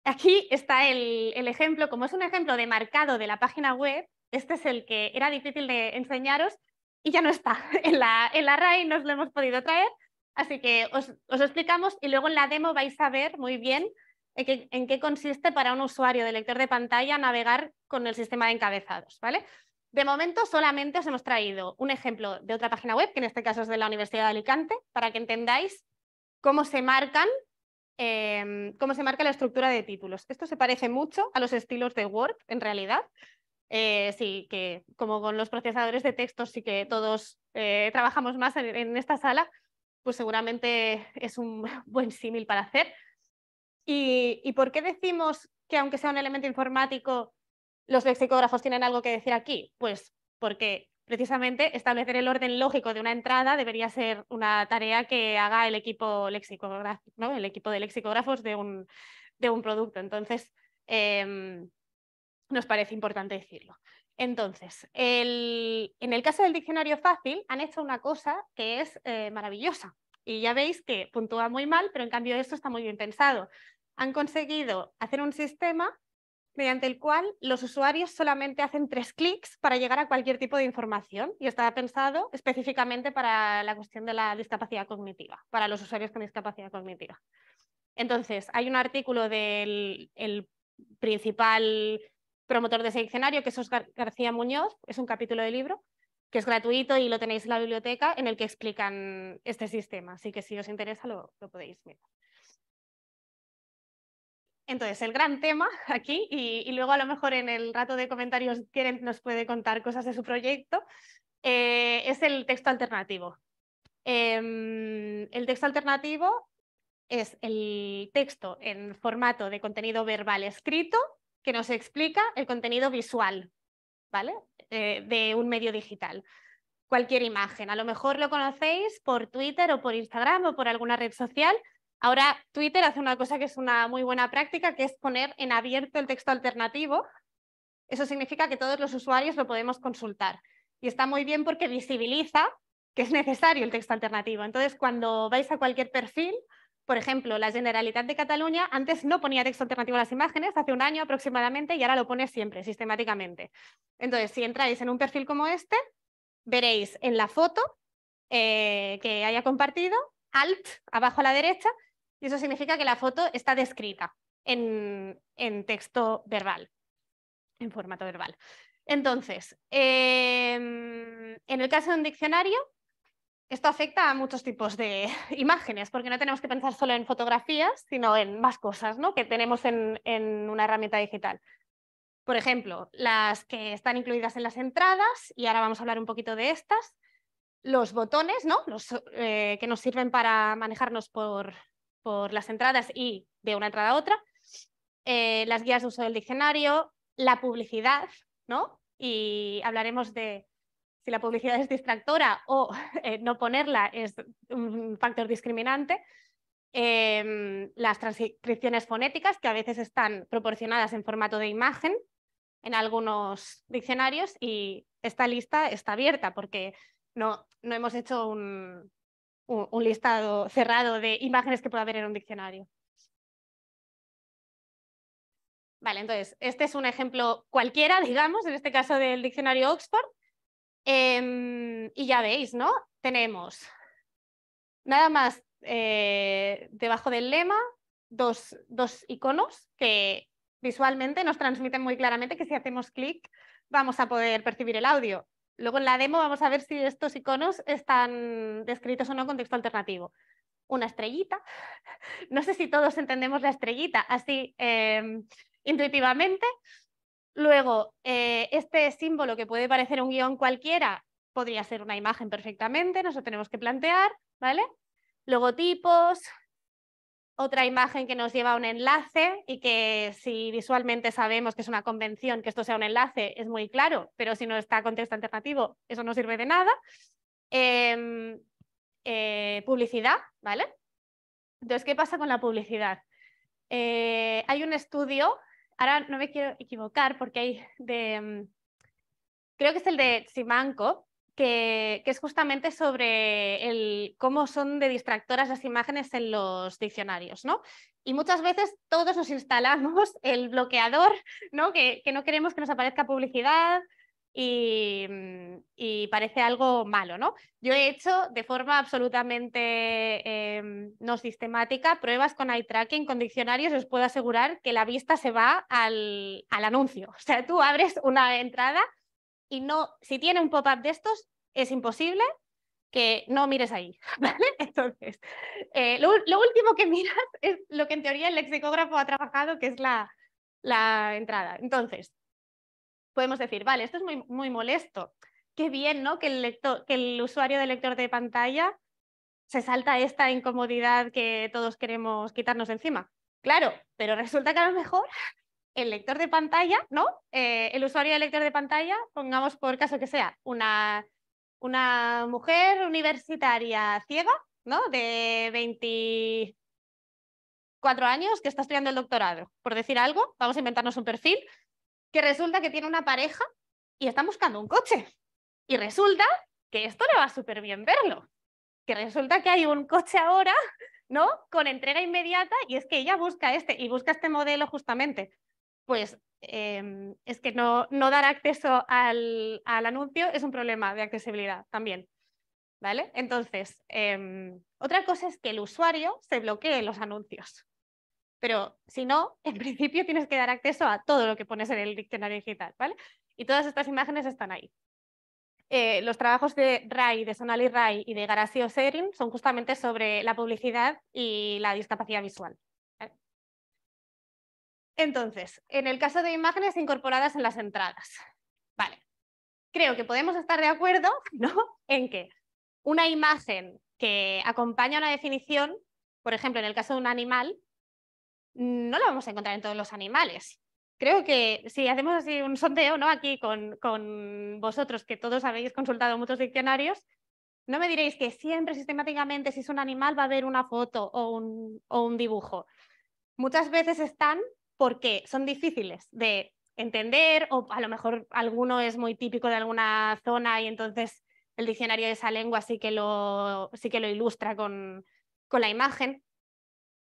aquí está el, ejemplo, como es un ejemplo de marcado de la página web, este es el que era difícil de enseñaros y ya no está en la, en la RAI, nos lo hemos podido traer, así que os, os explicamos y luego en la demo vais a ver muy bien en qué consiste para un usuario de lector de pantalla navegar con el sistema de encabezados, ¿vale? De momento solamente os hemos traído un ejemplo de otra página web, que en este caso es de la Universidad de Alicante, para que entendáis cómo se em, marca la estructura de títulos. Esto se parece mucho a los estilos de Word, en realidad. Eh, sí, que como con los procesadores de textos sí que todos eh, trabajamos más en esta sala, pues seguramente es un buen símil para hacer. ¿Y, por qué decimos que aunque sea un elemento informático, los lexicógrafos tienen algo que decir aquí? Pues porque precisamente establecer el orden lógico de una entrada debería ser una tarea que haga el equipo lexicográfico, el equipo de lexicógrafos de un, producto. Entonces, em, nos parece importante decirlo. Entonces, en el caso del diccionario fácil, han hecho una cosa que es eh, maravillosa. Y ya veis que puntúa muy mal, pero en cambio esto está muy bien pensado han conseguido hacer un sistema mediante el cual los usuarios solamente hacen tres clics para llegar a cualquier tipo de información y está pensado específicamente para la cuestión de la discapacidad cognitiva, para los usuarios con discapacidad cognitiva. Entonces, hay un artículo del principal promotor de ese diccionario, que es Oscar García Muñoz, es un capítulo de libro, que es gratuito y lo tenéis en la biblioteca, en el que explican este sistema. Así que si os interesa lo, lo podéis mirar. Entonces, el gran tema aquí, y, luego a lo mejor en el rato de comentarios Keren nos puede contar cosas de su proyecto, eh, es el texto alternativo. Em, el texto alternativo es el texto en formato de contenido verbal escrito que nos explica el contenido visual ¿vale? Eh, de un medio digital. Cualquier imagen, a lo mejor lo conocéis por Twitter o por Instagram o por alguna red social, Ahora Twitter hace una cosa que es una muy buena práctica, que es poner en abierto el texto alternativo. Eso significa que todos los usuarios lo podemos consultar. Y está muy bien porque visibiliza que es necesario el texto alternativo. Entonces, cuando vais a cualquier perfil, por ejemplo, la Generalitat de Cataluña antes no ponía texto alternativo a las imágenes, hace un año aproximadamente, y ahora lo pone siempre, sistemáticamente. Entonces, si entráis en un perfil como este, veréis en la foto eh, que haya compartido, Alt, abajo a la derecha, y eso significa que la foto está descrita en, texto verbal, en formato verbal. Entonces, em, en el caso de un diccionario, esto afecta a muchos tipos de imágenes, porque no tenemos que pensar solo en fotografías, sino en más cosas ¿no? que tenemos en, una herramienta digital. Por ejemplo, las que están incluidas en las entradas, y ahora vamos a hablar un poquito de estas, los botones ¿no? los, eh, que nos sirven para manejarnos por, por las entradas y de una entrada a otra, eh, las guías de uso del diccionario, la publicidad, ¿no? Y hablaremos de si la publicidad es distractora o eh, no ponerla es un factor discriminante. Em, las transcripciones fonéticas, que a veces están proporcionadas en formato de imagen en algunos diccionarios, y esta lista está abierta porque no, no hemos hecho un, un, listado cerrado de imágenes que pueda haber en un diccionario. Vale, entonces, este es un ejemplo cualquiera, digamos, en este caso del diccionario Oxford. Em, y ya veis, ¿no? Tenemos nada más eh, debajo del lema dos, dos, iconos que visualmente nos transmiten muy claramente que si hacemos clic vamos a poder percibir el audio. Luego en la demo vamos a ver si estos iconos están descritos o no en contexto alternativo. Una estrellita. No sé si todos entendemos la estrellita así em, intuitivamente. Luego, eh, este símbolo que puede parecer un guión cualquiera podría ser una imagen perfectamente, nos lo tenemos que plantear, ¿vale? Logotipos, otra imagen que nos lleva a un enlace y que si visualmente sabemos que es una convención, que esto sea un enlace, es muy claro, pero si no está contexto alternativo, eso no sirve de nada. Em, eh, publicidad, ¿vale? Entonces, ¿qué pasa con la publicidad? Eh, hay un estudio, ahora no me quiero equivocar porque hay de, mm, creo que es el de Simanco, que, es justamente sobre el, cómo son de distractoras las imágenes en los diccionarios, ¿no? Y muchas veces todos nos instalamos el bloqueador, ¿no? Que, no queremos que nos aparezca publicidad mm, y, parece algo malo, ¿no? Yo he hecho de forma absolutamente em, no sistemática pruebas con eye tracking, con diccionarios, y os puedo asegurar que la vista se va al, al anuncio. O sea, tú abres una entrada y no, si tiene un pop-up de estos, es imposible que no mires ahí, ¿vale? Entonces, eh, lo, último que miras es lo que en teoría el lexicógrafo ha trabajado, que es la, la entrada. Entonces, podemos decir, vale, esto es muy, muy molesto. Qué bien, ¿no? Que el, que el usuario del lector de pantalla se salta esta incomodidad que todos queremos quitarnos encima. Claro, pero resulta que a lo mejor el lector de pantalla, ¿no? Eh, el usuario del lector de pantalla, pongamos por caso que sea una, una mujer universitaria ciega, ¿no? De 24 años que está estudiando el doctorado, por decir algo, vamos a inventarnos un perfil, que resulta que tiene una pareja y está buscando un coche. Y resulta que esto le va súper bien verlo, que resulta que hay un coche ahora ¿no? Con entrega inmediata y es que ella busca este y busca este modelo justamente pues em, es que no, dar acceso al, anuncio es un problema de accesibilidad también. ¿Vale? Entonces, em, otra cosa es que el usuario se bloquee los anuncios. Pero si no, en principio tienes que dar acceso a todo lo que pones en el diccionario digital, ¿vale? Y todas estas imágenes están ahí. Eh, los trabajos de RAI, de Sonali RAI y de Garasio Serin son justamente sobre la publicidad y la discapacidad visual. Entonces, en el caso de imágenes incorporadas en las entradas, vale, creo que podemos estar de acuerdo ¿no? en que una imagen que acompaña una definición, por ejemplo, en el caso de un animal, no la vamos a encontrar en todos los animales. Creo que si hacemos así un sondeo ¿no? aquí con, vosotros, que todos habéis consultado muchos diccionarios, no me diréis que siempre sistemáticamente si es un animal va a haber una foto o un dibujo. Muchas veces están porque son difíciles de entender o a lo mejor alguno es muy típico de alguna zona y entonces el diccionario de esa lengua sí que lo, sí que lo ilustra con, la imagen.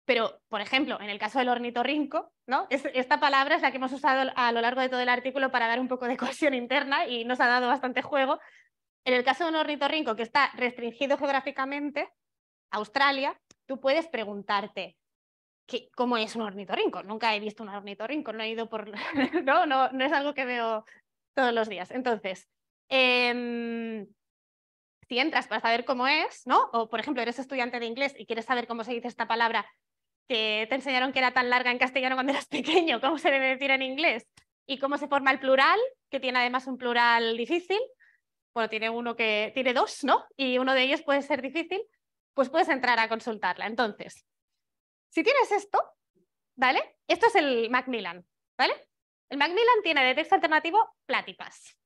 Pero, por ejemplo, en el caso del ornitorrinco, ¿no? esta palabra es la que hemos usado a lo largo de todo el artículo para dar un poco de cohesión interna y nos ha dado bastante juego. En el caso de un ornitorrinco que está restringido geográficamente, Australia, tú puedes preguntarte, que cómo es un ornitorrinco. Nunca he visto un ornitorrinco, no he ido por... no, no, no es algo que veo todos los días. Entonces, em, si entras para saber cómo es, ¿no? O, por ejemplo, eres estudiante de inglés y quieres saber cómo se dice esta palabra que te enseñaron que era tan larga en castellano cuando eras pequeño, cómo se debe decir en inglés y cómo se forma el plural, que tiene además un plural difícil. Bueno, tiene uno que tiene dos, ¿no? Y uno de ellos puede ser difícil, pues puedes entrar a consultarla. Entonces, si tienes esto, ¿vale? Esto es el Macmillan, ¿vale? El Macmillan tiene de texto alternativo platipas.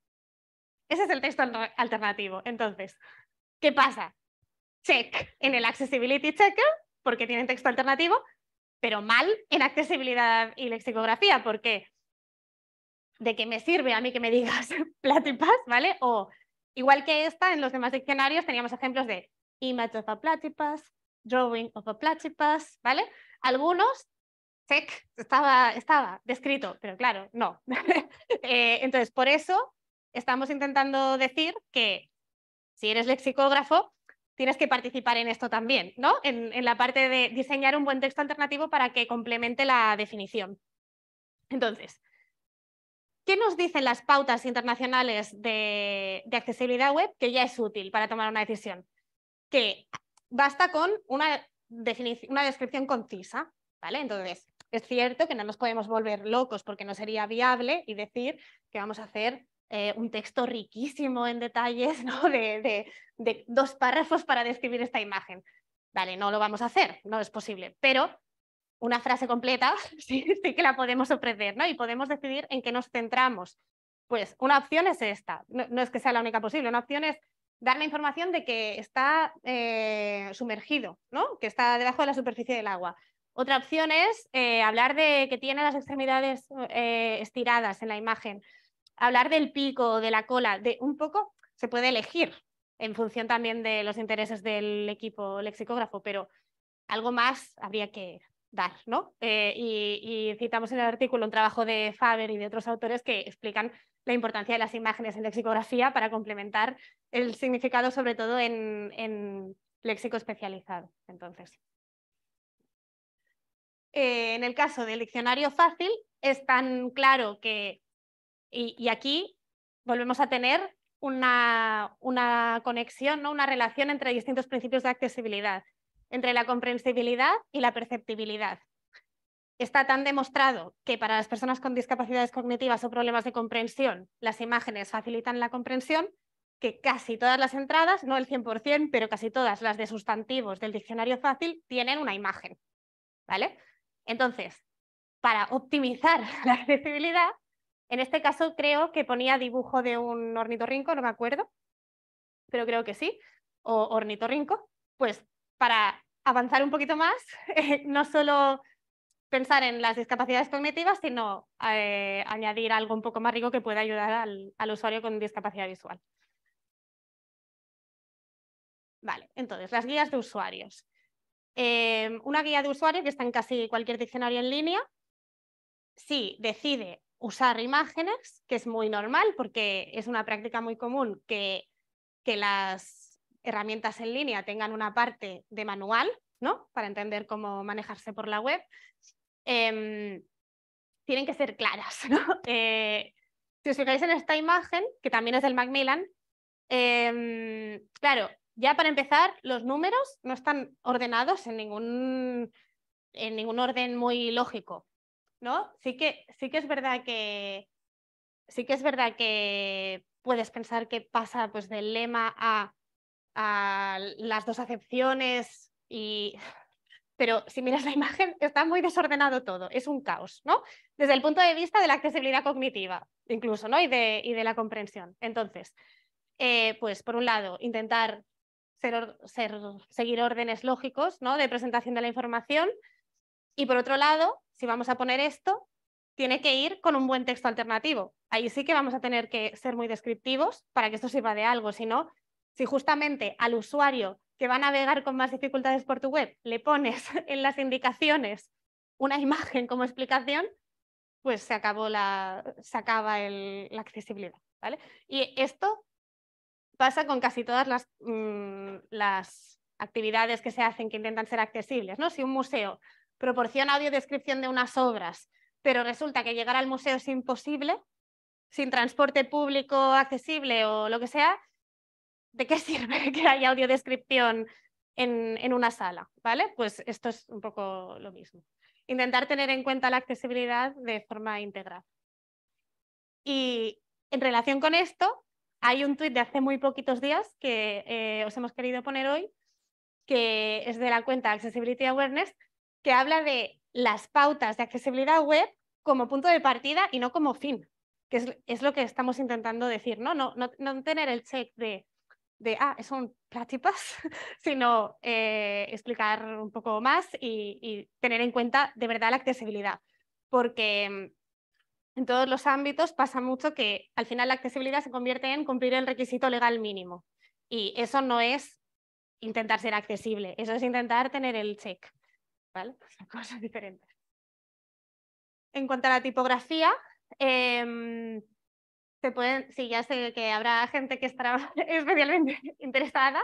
Ese es el texto alternativo. Entonces, ¿qué pasa? Check en el Accessibility Checker, porque tiene texto alternativo, pero mal en accesibilidad y lexicografía, porque de qué me sirve a mí que me digas platipas, ¿vale? O igual que esta, en los demás diccionarios teníamos ejemplos de image of a Drawing of a Platypus, ¿vale? Algunos, check, estaba, estaba descrito, pero claro, no. Eh, entonces, por eso estamos intentando decir que si eres lexicógrafo, tienes que participar en esto también, ¿no? En, la parte de diseñar un buen texto alternativo para que complemente la definición. Entonces, ¿qué nos dicen las pautas internacionales de, de accesibilidad web que ya es útil para tomar una decisión? Que basta con una, una descripción concisa, ¿vale? Entonces, es cierto que no nos podemos volver locos porque no sería viable y decir que vamos a hacer eh, un texto riquísimo en detalles, ¿no? De, dos párrafos para describir esta imagen. Vale, no lo vamos a hacer, no es posible, pero una frase completa sí, que la podemos ofrecer, ¿no? Y podemos decidir en qué nos centramos. Pues una opción es esta, no, no es que sea la única posible, una opción es dar la información de que está eh, sumergido, ¿no? que está debajo de la superficie del agua. Otra opción es eh, hablar de que tiene las extremidades eh, estiradas en la imagen, hablar del pico, de la cola, de un poco se puede elegir en función también de los intereses del equipo lexicógrafo, pero algo más habría que dar, ¿no? y, citamos en el artículo un trabajo de Faber y de otros autores que explican la importancia de las imágenes en lexicografía para complementar el significado, sobre todo en, léxico especializado. Entonces, eh, en el caso del diccionario fácil, es tan claro que, y, aquí volvemos a tener una, una conexión, ¿no? una relación entre distintos principios de accesibilidad, entre la comprensibilidad y la perceptibilidad está tan demostrado que para las personas con discapacidades cognitivas o problemas de comprensión, las imágenes facilitan la comprensión, que casi todas las entradas, no el 100%, pero casi todas las de sustantivos del diccionario fácil tienen una imagen. ¿Vale? Entonces, para optimizar la accesibilidad, en este caso creo que ponía dibujo de un ornitorrinco, no me acuerdo, pero creo que sí, o ornitorrinco, pues para avanzar un poquito más, eh, no solo pensar en las discapacidades cognitivas, sino eh, añadir algo un poco más rico que pueda ayudar al, usuario con discapacidad visual. Vale, entonces, las guías de usuarios. Em, una guía de usuario que está en casi cualquier diccionario en línea, si decide usar imágenes, que es muy normal porque es una práctica muy común que, que las herramientas en línea tengan una parte de manual, ¿no? Para entender cómo manejarse por la web. Em, tienen que ser claras. ¿no? Eh, si os fijáis en esta imagen, que también es del Macmillan, em, claro, ya para empezar, los números no están ordenados en ningún, en ningún orden muy lógico. ¿no? Sí, que, sí que es verdad que sí que es verdad que puedes pensar que pasa pues, del lema a, a las dos acepciones y pero si miras la imagen está muy desordenado todo, es un caos, ¿no? Desde el punto de vista de la accesibilidad cognitiva, incluso, ¿no? Y de, y de la comprensión. Entonces, eh, pues por un lado, intentar ser, seguir órdenes lógicos, ¿no? De presentación de la información. Y por otro lado, si vamos a poner esto, tiene que ir con un buen texto alternativo. Ahí sí que vamos a tener que ser muy descriptivos para que esto sirva de algo, si no, si justamente al usuario que va a navegar con más dificultades por tu web, le pones en las indicaciones una imagen como explicación, pues se, acabó la, se acaba la accesibilidad. ¿vale? Y esto pasa con casi todas las, mm, las actividades que se hacen que intentan ser accesibles. ¿no? Si un museo proporciona audiodescripción de unas obras, pero resulta que llegar al museo es imposible, sin transporte público accesible o lo que sea, ¿de qué sirve que haya audiodescripción en, en una sala? ¿Vale? Pues esto es un poco lo mismo. Intentar tener en cuenta la accesibilidad de forma integral. Y en relación con esto, hay un tweet de hace muy poquitos días que eh, os hemos querido poner hoy, que es de la cuenta Accessibility Awareness, que habla de las pautas de accesibilidad web como punto de partida y no como fin, que es, lo que estamos intentando decir, ¿no? No, ¿no? no, tener el check de de, ah, son plátipas sino eh, explicar un poco más y, tener en cuenta de verdad la accesibilidad, porque mm, en todos los ámbitos pasa mucho que al final la accesibilidad se convierte en cumplir el requisito legal mínimo y eso no es intentar ser accesible, eso es intentar tener el check, ¿vale? Son cosas diferentes. En cuanto a la tipografía, em, se pueden, sí, ya sé que habrá gente que estará especialmente interesada,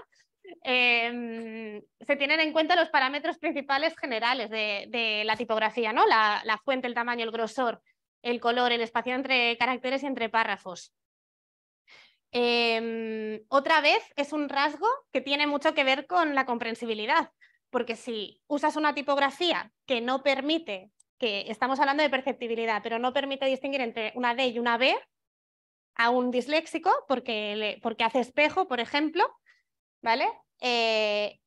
em, se tienen en cuenta los parámetros principales generales de, de la tipografía, ¿no? La, la, fuente, el tamaño, el grosor, el color, el espacio entre caracteres y entre párrafos. Em, otra vez es un rasgo que tiene mucho que ver con la comprensibilidad, porque si usas una tipografía que no permite, que estamos hablando de perceptibilidad, pero no permite distinguir entre una D y una B, a un disléxico porque, porque hace espejo, por ejemplo, ¿vale? Eh,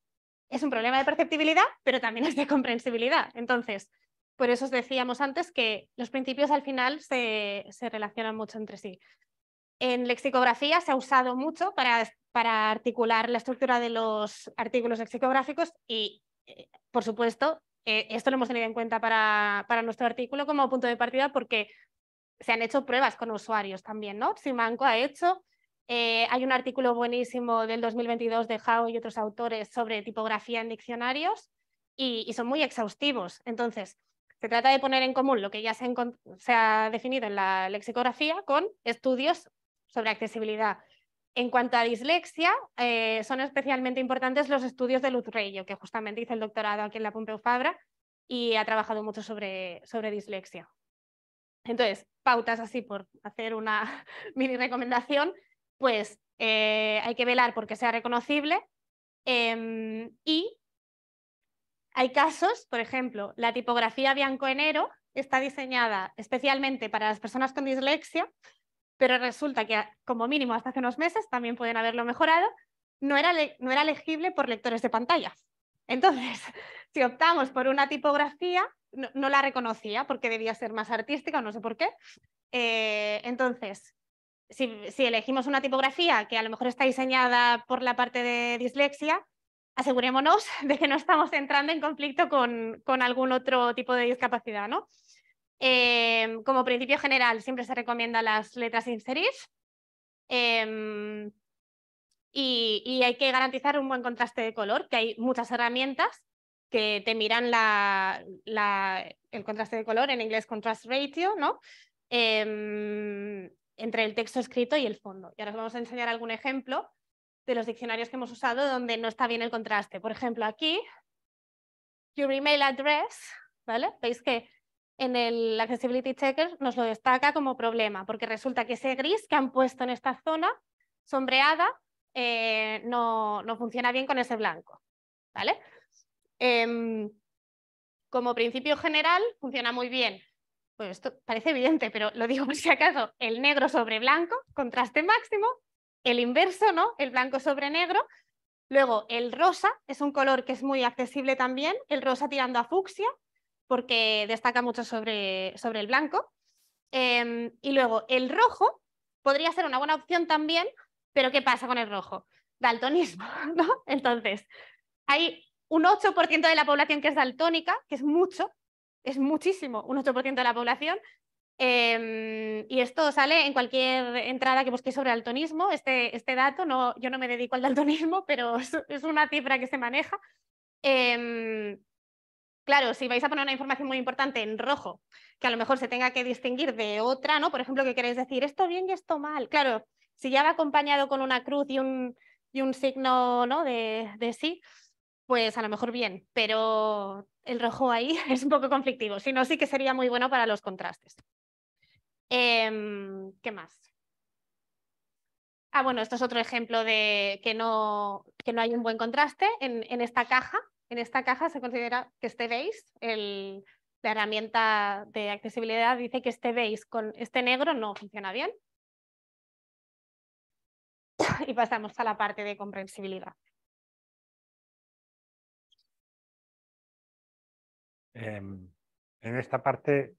es un problema de perceptibilidad, pero también es de comprensibilidad. Entonces, por eso os decíamos antes que los principios al final se, relacionan mucho entre sí. En lexicografía se ha usado mucho para, para articular la estructura de los artículos lexicográficos y, eh, por supuesto, eh, esto lo hemos tenido en cuenta para, para, nuestro artículo como punto de partida porque se han hecho pruebas con usuarios también, ¿no? Simanco ha hecho. Eh, hay un artículo buenísimo del 2022 de Howe y otros autores sobre tipografía en diccionarios y, son muy exhaustivos. Entonces, se trata de poner en común lo que ya se, ha definido en la lexicografía con estudios sobre accesibilidad. En cuanto a dislexia, eh, son especialmente importantes los estudios de Luz que justamente hizo el doctorado aquí en la Pompeu Fabra y ha trabajado mucho sobre, sobre dislexia. Entonces, pautas así por hacer una mini recomendación, pues eh, hay que velar porque sea reconocible em, y hay casos, por ejemplo, la tipografía bianco-enero está diseñada especialmente para las personas con dislexia, pero resulta que ah, como mínimo hasta hace unos meses, también pueden haberlo mejorado, no era, no era legible por lectores de pantalla. Entonces, si optamos por una tipografía no, la reconocía porque debía ser más artística, o no sé por qué. Eh, entonces, si, elegimos una tipografía que a lo mejor está diseñada por la parte de dislexia, asegurémonos de que no estamos entrando en conflicto con, con algún otro tipo de discapacidad. ¿no? Eh, como principio general, siempre se recomienda las letras sin serif. Em, y, hay que garantizar un buen contraste de color, que hay muchas herramientas que te miran la, el contraste de color, en inglés contrast ratio, ¿no? Em, entre el texto escrito y el fondo. Y ahora os vamos a enseñar algún ejemplo de los diccionarios que hemos usado donde no está bien el contraste. Por ejemplo, aquí, your email address, ¿vale? Veis que en el Accessibility Checker nos lo destaca como problema, porque resulta que ese gris que han puesto en esta zona sombreada eh, no, no funciona bien con ese blanco, ¿vale? Em, como principio general, funciona muy bien. Pues esto parece evidente, pero lo digo por si acaso, el negro sobre blanco, contraste máximo, el inverso, ¿no? El blanco sobre negro. Luego, el rosa es un color que es muy accesible también, el rosa tirando a fucsia, porque destaca mucho sobre, sobre el blanco. Em, y luego, el rojo podría ser una buena opción también, pero ¿qué pasa con el rojo? Daltonismo, ¿no? Entonces, hay un 8% de la población que es daltónica, que es mucho, es muchísimo, un 8% de la población. Em, y esto sale en cualquier entrada que busquéis sobre daltonismo, este, este dato, no, yo no me dedico al daltonismo, pero es, una cifra que se maneja. Em, claro, si vais a poner una información muy importante en rojo, que a lo mejor se tenga que distinguir de otra, ¿no? Por ejemplo, que queréis decir esto bien y esto mal. Claro, si ya va acompañado con una cruz y un, y un signo ¿no? de, de sí, pues a lo mejor bien, pero el rojo ahí es un poco conflictivo, si no, sí que sería muy bueno para los contrastes. Em, ¿Qué más? Ah, bueno, esto es otro ejemplo de que no, que no hay un buen contraste en, esta caja. En esta caja se considera que este veis. la herramienta de accesibilidad dice que este beige con este negro no funciona bien. Y pasamos a la parte de comprensibilidad. Em, en esta parte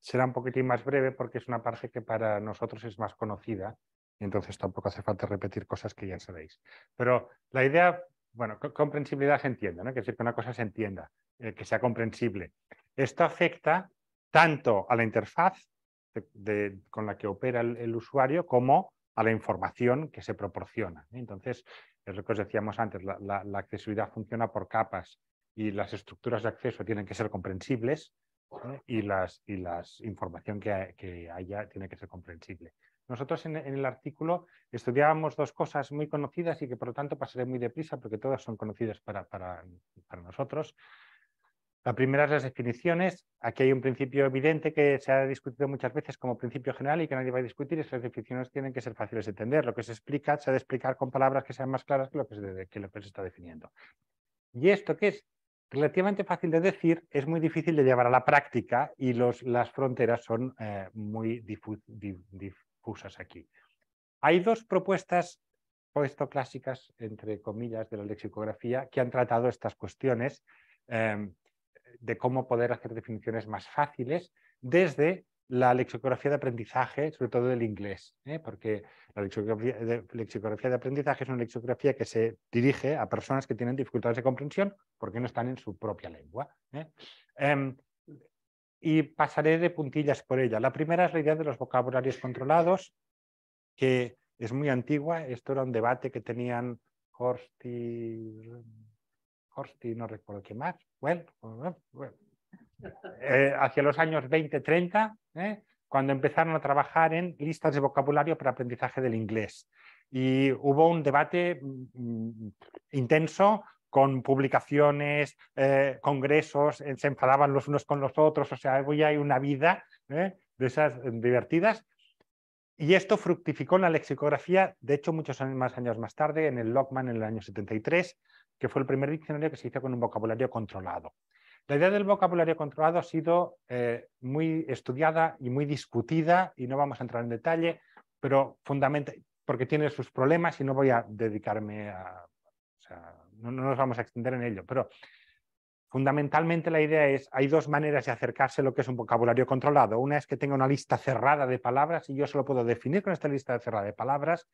será un poquitín más breve porque es una parte que para nosotros es más conocida, y entonces tampoco hace falta repetir cosas que ya sabéis. Pero la idea, bueno, comprensibilidad se entiende, ¿no? Que decir que una cosa se entienda, eh, que sea comprensible. Esto afecta tanto a la interfaz con la que opera el, usuario como a la información que se proporciona. ¿eh? Entonces, es lo que os decíamos antes, la accesibilidad funciona por capas y las estructuras de acceso tienen que ser comprensibles y la y las información que, haya tiene que ser comprensible. Nosotros en, el artículo estudiábamos dos cosas muy conocidas y que por lo tanto pasaré muy deprisa porque todas son conocidas para, para, para nosotros. La primera es las definiciones. Aquí hay un principio evidente que se ha discutido muchas veces como principio general y que nadie va a discutir. Esas definiciones tienen que ser fáciles de entender. Lo que se explica se ha de explicar con palabras que sean más claras que lo que que lo que se está definiendo. ¿Y esto qué es? relativamente fácil de decir, es muy difícil de llevar a la práctica y las fronteras son eh, muy difusas aquí. Hay dos propuestas puesto clásicas, entre comillas, de la lexicografía que han tratado estas cuestiones eh, de cómo poder hacer definiciones más fáciles desde la lexicografía de aprendizaje, sobre todo del inglés, ¿eh? porque la lexicografía de, aprendizaje es una lexicografía que se dirige a personas que tienen dificultades de comprensión porque no están en su propia lengua. ¿eh? Em, y pasaré de puntillas por ella. La primera es la idea de los vocabularios controlados, que es muy antigua. Esto era un debate que tenían Horst y, Horst no recuerdo qué más. Bueno, eh, hacia los años 20-30 ¿eh? cuando empezaron a trabajar en listas de vocabulario para aprendizaje del inglés. Y hubo un debate mm, mm, intenso con publicaciones, eh, congresos, eh, se enfadaban los unos con los otros, o sea, hoy hay una vida de esas divertidas. Y esto fructificó en la lexicografía, de hecho, muchos más años más tarde, en el Lockman en el año 73, que fue el primer diccionario que se hizo con un vocabulario controlado. La idea del vocabulario controlado ha sido eh, muy estudiada y muy discutida y no vamos a entrar en detalle, pero fundamentalmente porque tiene sus problemas y no voy a dedicarme a... no, nos vamos a extender en ello, pero fundamentalmente la idea es, hay dos maneras de acercarse a lo que es un vocabulario controlado. Una es que tenga una lista cerrada de palabras y yo solo puedo definir con esta lista cerrada de palabras.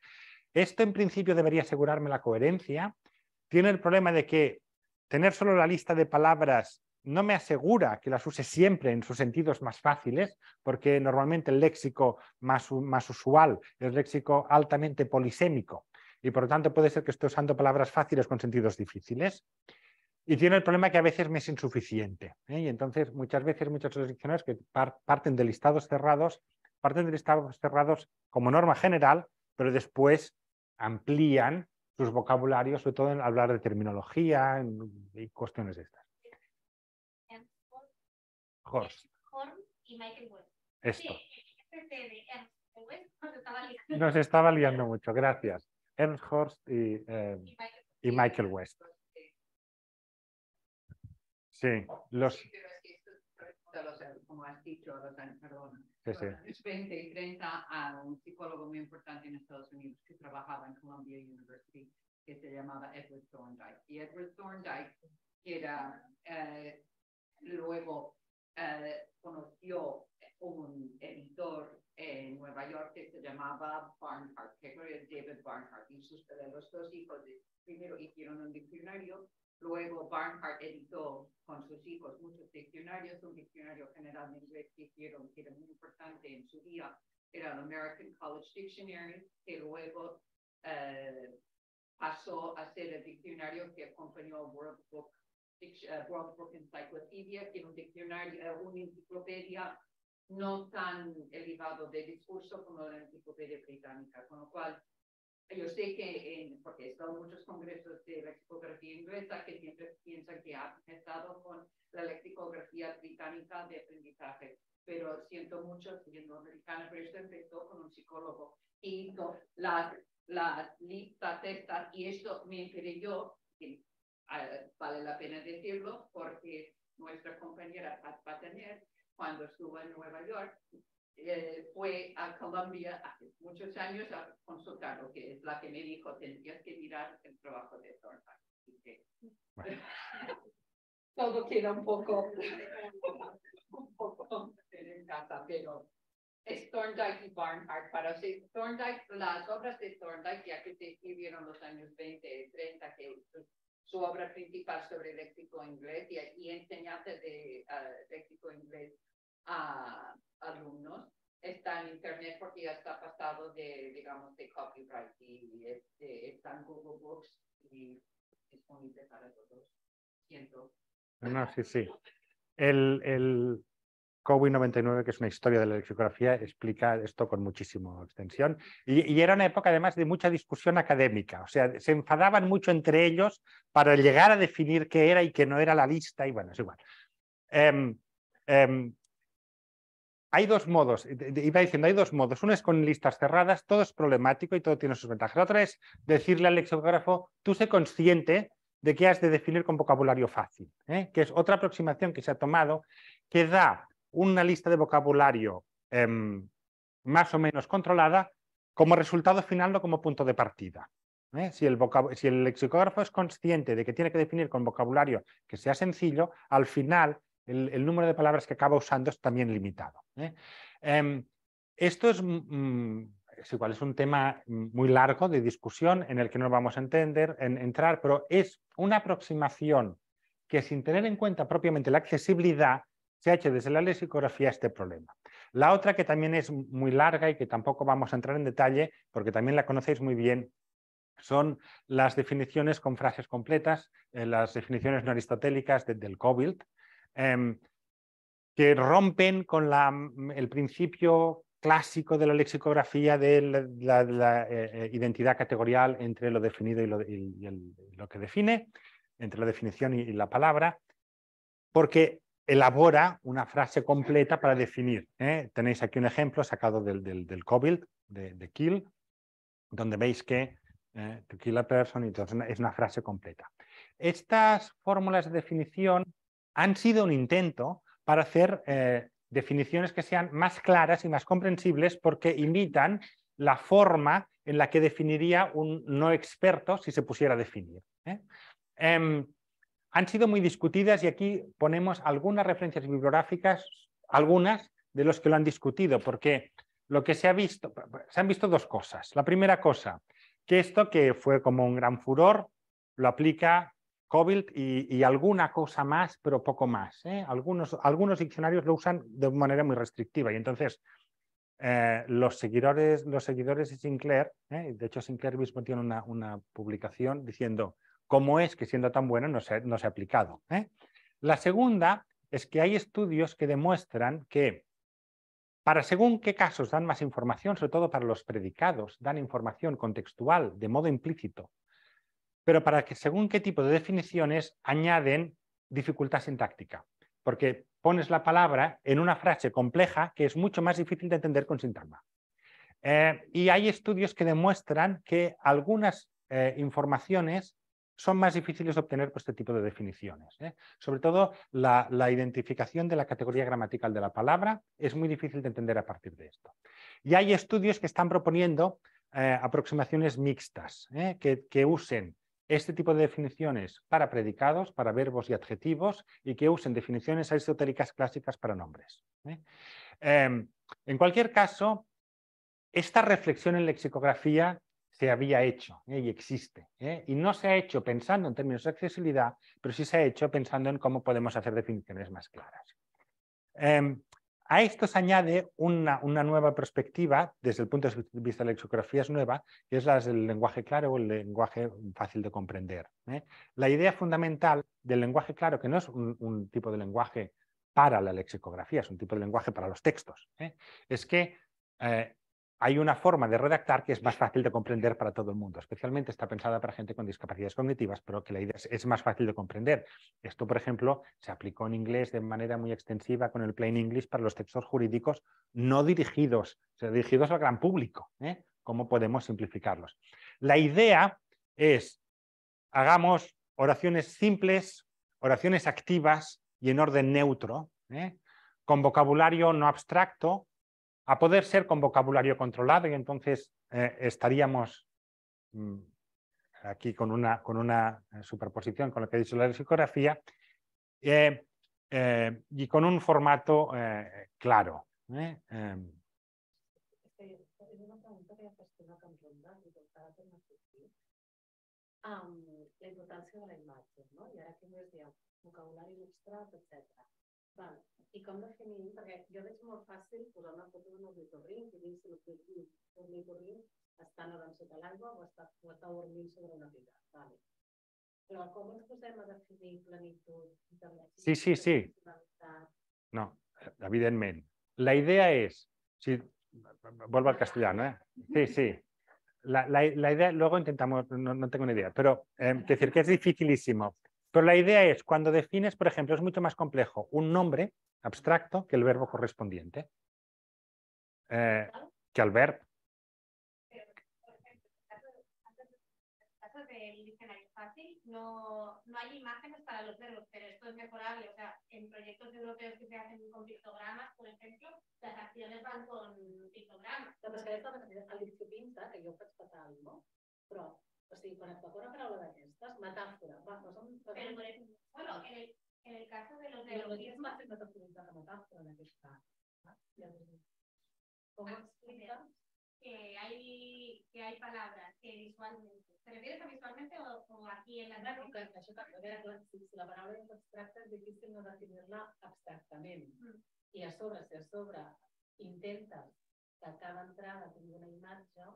Esto en principio debería asegurarme la coherencia. Tiene el problema de que tener solo la lista de palabras no me asegura que las use siempre en sus sentidos más fáciles, porque normalmente el léxico más, más usual es léxico altamente polisémico y por lo tanto puede ser que esté usando palabras fáciles con sentidos difíciles. Y tiene el problema que a veces me es insuficiente. ¿eh? Y entonces muchas veces muchos diccionarios que parten de listados cerrados, parten de listados cerrados como norma general, pero después amplían sus vocabularios, sobre todo en hablar de terminología y cuestiones de estas. Horst. y Michael West. Esto. Este Nos estaba liando mucho, gracias. Ernst Horst y, eh, y Michael West. Sí, los... Como has dicho, perdón, 20 y 30 a un psicólogo muy importante en Estados Unidos que trabajaba en Columbia University, que se llamaba Edward Thorndike. Y Edward Thorndike era eh, luego eh, conoció un editor en Nueva York que se llamaba Barnhart, que es David Barnhart, y sus dos hijos primero hicieron un diccionario, luego Barnhart editó con sus hijos muchos diccionarios, un diccionario general de inglés que hicieron que era muy importante en su día, era el American College Dictionary, que luego eh, pasó a ser el diccionario que acompañó World Book eh, World Book Encyclopedia, que es un diccionario, eh, una enciclopedia no tan elevado de discurso como la enciclopedia británica, con lo cual yo sé que, porque he estado en muchos congresos de lexicografía inglesa que siempre piensan que ha estado con la lexicografía británica de aprendizaje, pero siento mucho siendo americana, pero esto empezó con un psicólogo y la las, las listas y esto me que vale la pena decirlo porque nuestra compañera Pat Patanier, cuando estuvo en Nueva York, eh, fue a Colombia hace muchos años a consultar, lo que es la que me dijo, tendrías que mirar el trabajo de Thorndike Todo queda un poco, un poco en casa, pero es Thorndike y Barnhart. Para las obras de Thorndike, ya que se escribieron los años 20, 30, que su obra principal sobre léxico inglés y, y enseñanza de ah, inglés a alumnos. Está en internet porque ya está pasado de, digamos, de copyright y está en Google Books y disponible para todos. Siento. Ah, no, sí, sí. El, el, COVID 99 que es una historia de la lexicografía, explica esto con muchísima extensión. Y, era una época además de mucha discusión académica, o sea, se enfadaban mucho entre ellos para llegar a definir qué era y qué no era la lista, y bueno, es igual. Em, em, hay dos modos, iba diciendo, hay dos modos. Uno es con listas cerradas, todo es problemático y todo tiene sus ventajas. La otra es decirle al lexicógrafo, tú sé consciente de que has de definir con vocabulario fácil, ¿eh? que es otra aproximación que se ha tomado que da una lista de vocabulario em, más o menos controlada como resultado final o como punto de partida. ¿eh? Si, el lexicógrafo es consciente de que tiene que definir con vocabulario que sea sencillo, al final el, número de palabras que acaba usando es también limitado. ¿eh? Em, esto mm, mm, es, igual, es un tema muy largo de discusión en el que no vamos a entender, en, entrar, pero es una aproximación que sin tener en cuenta propiamente la accesibilidad se ha hecho desde la lexicografía este problema. La otra que también es muy larga y que tampoco vamos a entrar en detalle porque también la conocéis muy bien son las definiciones con frases completas, eh, las definiciones no aristotélicas del COBILD, em, que rompen con mm, el principio clásico de la lexicografía de la, eh, eh, identidad categorial entre lo definido y lo, que define, entre la definición y la palabra, porque elabora una frase completa para definir. ¿eh? Tenéis aquí un ejemplo sacado del, del, de, Kill, donde veis que eh, to kill a person entonces es una frase completa. Estas fórmulas de definición han sido un intento para hacer eh, definiciones que sean más claras y más comprensibles porque imitan la forma en la que definiría un no experto si se pusiera a definir. Em, han sido muy discutidas y aquí ponemos algunas referencias bibliográficas, algunas de los que lo han discutido, porque lo que se ha visto, se han visto dos cosas. La primera cosa, que esto que fue como un gran furor, lo aplica COVID y, alguna cosa más, pero poco más. ¿eh? Algunos, diccionarios lo usan de manera muy restrictiva y entonces eh, los, seguidores, los seguidores de Sinclair, ¿eh? de hecho Sinclair mismo tiene una publicación diciendo cómo es que siendo tan bueno no se, no se ha aplicado. ¿eh? La segunda es que hay estudios que demuestran que para según qué casos dan más información, sobre todo para los predicados, dan información contextual de modo implícito, pero para que según qué tipo de definiciones añaden dificultad sintáctica, porque pones la palabra en una frase compleja que es mucho más difícil de entender con sintagma. Eh, y hay estudios que demuestran que algunas eh, informaciones son más difíciles de obtener por este tipo de definiciones. ¿eh? Sobre todo, la, identificación de la categoría gramatical de la palabra es muy difícil de entender a partir de esto. Y hay estudios que están proponiendo eh, aproximaciones mixtas, ¿eh? que, usen este tipo de definiciones para predicados, para verbos y adjetivos, y que usen definiciones aristotélicas clásicas para nombres. Em, en cualquier caso, esta reflexión en lexicografía se había hecho ¿eh? y existe. ¿eh? Y no se ha hecho pensando en términos de accesibilidad, pero sí se ha hecho pensando en cómo podemos hacer definiciones más claras. Em, a esto se añade una, nueva perspectiva, desde el punto de vista de la lexicografía es nueva, que es la del lenguaje claro o el lenguaje fácil de comprender. ¿eh? La idea fundamental del lenguaje claro, que no es un, tipo de lenguaje para la lexicografía, es un tipo de lenguaje para los textos, es que hay una forma de redactar que es más fácil de comprender para todo el mundo, especialmente está pensada para gente con discapacidades cognitivas, pero que la idea es, más fácil de comprender. Esto, por ejemplo, se aplicó en inglés de manera muy extensiva con el Plain English para los textos jurídicos no dirigidos, dirigidos al gran público. ¿eh? ¿Cómo podemos simplificarlos? La idea es, hagamos oraciones simples, oraciones activas y en orden neutro, ¿eh? con vocabulario no abstracto, a poder ser con vocabulario controlado y entonces eh, estaríamos mm, aquí con una, con una eh, superposición con lo que ha dicho la lexicografía eh, eh, y con un formato eh, claro. la importancia de la imagen, ¿no? Y ahora que me decía, vocabulario ilustrado, etcétera. Val. I com definim? Perquè jo veig molt fàcil posar una foto d'un ornitorrinc i dir si l'ornitorrinc està nedant sota l'aigua o està, dormint sobre una pica. Vale. Però com ens posem a definir plenitud? De sí, sí, sí. No, evidentment. La idea és, si, vuelvo al castellano, ¿eh? Sí, sí. La, la, la idea, luego intentamos, no, no tengo una idea, pero eh, decir que es dificilísimo, Pero la idea es, cuando defines, por ejemplo, es mucho más complejo un nombre abstracto que el verbo correspondiente. Eh, que al verbo. del diccionario fácil, no, no, hay imágenes para los verbos, pero esto es mejorable. O sea, en proyectos europeos que se hacen con pictogramas, por ejemplo, las acciones van con pictogramas. Pero es que aquesta referència a que yo faig fatal, no? pero O sigui, et toca una paraula de metàfora, va, no son... Però, però, però, però, en el, en el de los neologismos... No, más metaforizar la metàfora en cas. caso. ho ah, explicas? Que hay, que hay palabras que visualmente... ¿Te refieres a visualmente o, o aquí en la... Claro, que això també, a veure, clar, si, si la paraula és abstracta és difícil no definir-la abstractament. Mm. I a sobre, si a sobre intentes que cada entrada tingui una imatge,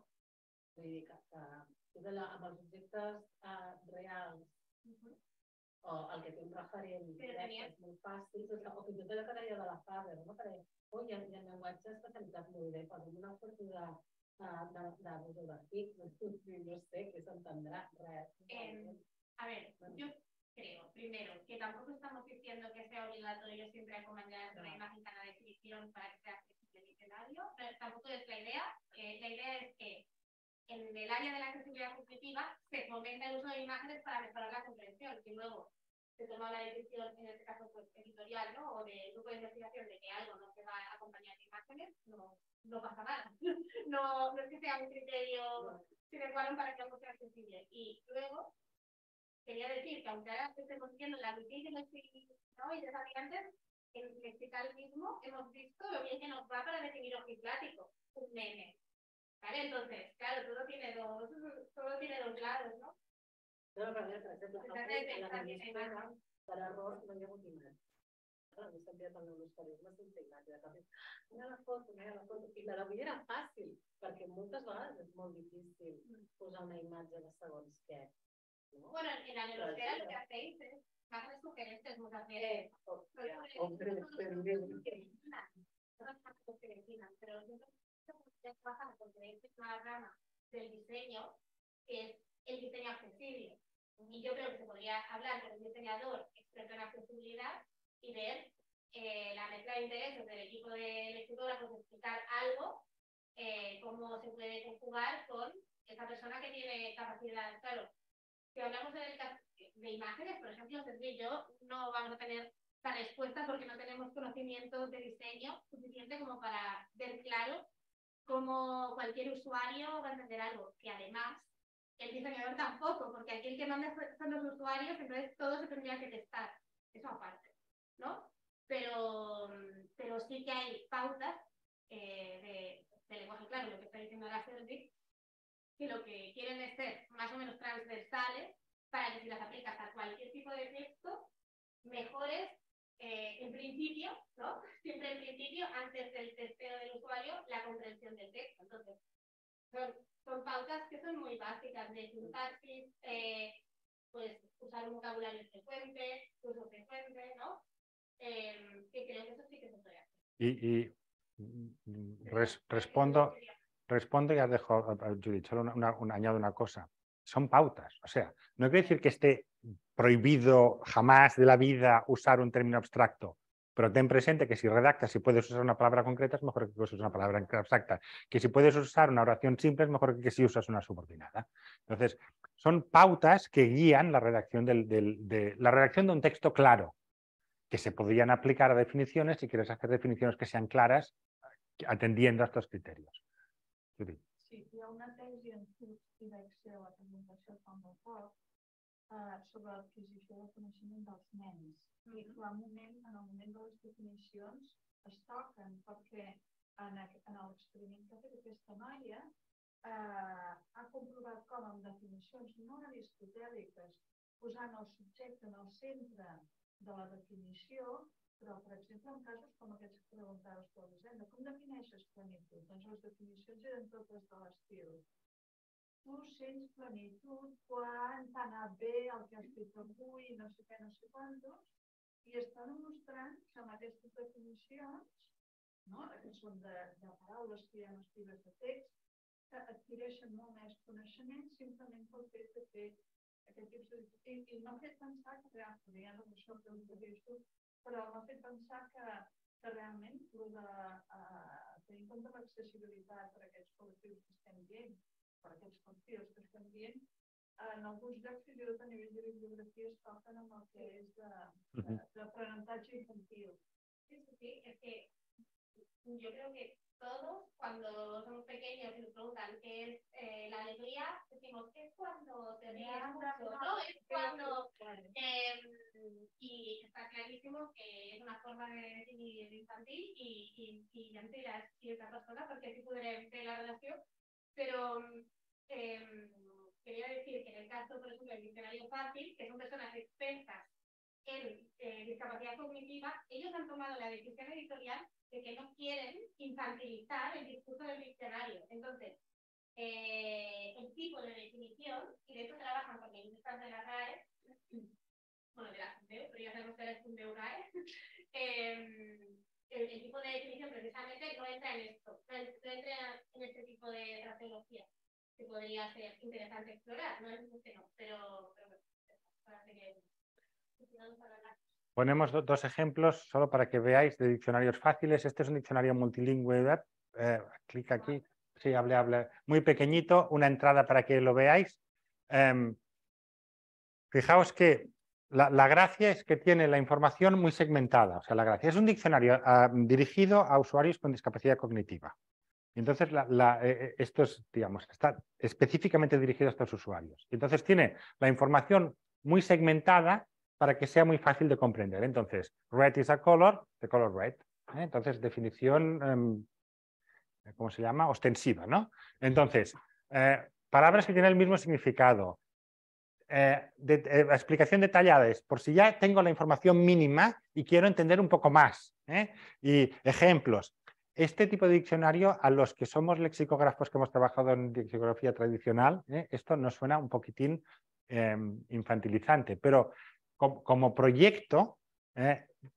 vull dir que, que de la, amb els objectes uh, ah, reals uh -huh. o el que té un referent directe és molt fàcil, o, que, o fins i tot que deia de la Faber, no? perquè oh, hi, ha, hi ha llenguatge especialitzat molt bé, posem una foto de, de, de, de no sé què s'entendrà res. Eh, em, a ver, bueno. yo creo, primero, que tampoco estamos diciendo que sea obligatorio siempre acompañar no. imagen con la descripción para que sea accesible el diccionario, pero tampoco es la idea. Eh, la idea es que en el área de la accesibilidad cognitiva se fomenta el uso de imágenes para mejorar la comprensión. Y luego se toma la decisión, en este caso pues, editorial ¿no? o de grupo de investigación, de que algo no se va a acompañar de imágenes, no, pasa nada. no, es que sea un criterio sin el para que algo sea accesible. Y luego, quería decir que aunque ahora estemos viendo la noticia este ¿no? y de antes, en el mismo hemos visto lo bien que nos va para definir ojiplático, un meme ¿Vale? Entonces, claro, todo tiene dos, todo tiene dos lados, ¿no? No, para ver, por ejemplo, para error no llevo ni mal. Claro, no sabía cuando los carismes integrats. De cop, mira la foto, mira la foto. I la d'avui era fàcil, perquè moltes vegades és molt difícil mm. posar una imatge de segons què. No? Bueno, en la neurosfera lo que hacéis es más sugerentes muchas eh, veces. Hombre, experimento. del diseño, que es el diseño accesible. Y yo creo que se podría hablar con un diseñador experto en accesibilidad y ver eh, la mezcla de intereses del equipo de lectura, para explicar algo, eh, cómo se puede conjugar con esa persona que tiene capacidad. Claro, si hablamos de, de imágenes, por ejemplo, yo no vamos a tener la respuesta porque no tenemos conocimiento de diseño suficiente como para ver claro como cualquier usuario va a entender algo, que además el diseñador tampoco, porque aquí el que manda son los usuarios, entonces todo se tendría que testar, eso aparte, ¿no? Pero, pero sí que hay pautas eh, de, lenguaje claro, lo que está diciendo la Celtic, que lo que quieren es ser más o menos transversales para que si las aplicas a cualquier tipo de texto, mejores eh, en principio, ¿no? Siempre en principio, antes del testeo del usuario, la comprensión del texto. Entonces, son, pautas que son muy básicas de sintaxis, eh, pues usar un vocabulario frecuente, uso frecuente, ¿no? Em, que creo que eso sí que se puede Y, mm, respondo, respondo y dejo a Judith, solo una, añado una cosa. Son pautas, o sea, no quiere decir que esté prohibido jamás de la vida usar un término abstracto, pero ten presente que si redactas y si puedes usar una palabra concreta es mejor que uses una palabra abstracta, que si puedes usar una oración simple es mejor que si usas una subordinada. Entonces, son pautas que guían la redacción, de, la redacción de un texto claro, que se podrían aplicar a definiciones si quieres hacer definiciones que sean claras atendiendo a estos criterios. Sí, sobre la adquisició del coneixement dels nens. Mm-hmm. I clar, en, moment, en el moment de les definicions es toquen perquè en, en l'experiment que ha fet aquesta noia eh, ha comprovat com amb definicions no aristotèliques, posant el subjecte en el centre de la definició, però, per exemple, en casos com aquests que preguntaves tu, Elisenda, com defineixes plenitud? Doncs les definicions eren totes de l'estil tu sents plenitud quan t'ha anat bé el que has fet avui, no sé què, no sé quantos, i estan demostrant que amb aquestes definicions, no? que són de, de paraules que hi ha en de text, que adquireixen molt més coneixement simplement pel fet de fer aquest tipus de... I, i m'ha fet pensar que realment, ja no és això que us però m'ha fet pensar que, que realment el de eh, tenir en compte l'accessibilitat per a aquests col·lectius que estem dient, para europeus que pero dient, en alguns llocs fins i a nivel de bibliografías toquen amb el que és l'aprenentatge infantil. Sí, sí, es que yo creo que todos cuando somos pequeños y nos preguntan qué es eh, la alegría, decimos que es cuando te un ¿no? Es cuando... Eh, y está clarísimo que es una forma de definir infantil y, y, y ya personas, porque así pudiera ver la relación pero em, quería decir que en el caso, por ejemplo, del diccionario fácil, que son personas expertas en eh, discapacidad cognitiva, ellos han tomado la decisión editorial de que no quieren infantilizar el discurso del diccionario. Entonces, eh, el tipo de definición, y de hecho trabajan con el de la RAE, bueno, de la FUNDEU, pero ya sabemos que es un RAE, eh, em, el tipo de definición precisamente no entra en esto, no entra en este tipo de fraseología que podría ser interesante explorar, no es que no, pero, pero parece que Ponemos dos ejemplos solo para que veáis de diccionarios fáciles. Este es un diccionario multilingüe. Eh, clic aquí. Sí, hable, hable. Muy pequeñito, una entrada para que lo veáis. Em, fijaos que la, gracia es que tiene la información muy segmentada. O sea, la gracia es un diccionario ah, dirigido a usuarios con discapacidad cognitiva. entonces, eh, eh, esto es, digamos, está específicamente dirigido a estos usuarios. entonces tiene la información muy segmentada para que sea muy fácil de comprender. Entonces, red is a color, the color red. ¿eh? Entonces, definición, em, ¿cómo se llama? Ostensiva, ¿no? Entonces, palabras que tienen el mismo significado, eh, de, eh, explicación detallada es por si ya tengo la información mínima y quiero entender un poco más. ¿eh? Y ejemplos. Este tipo de diccionario, a los que somos lexicógrafos que hemos trabajado en lexicografía tradicional, esto nos suena un poquitín em, infantilizante, pero como proyecto,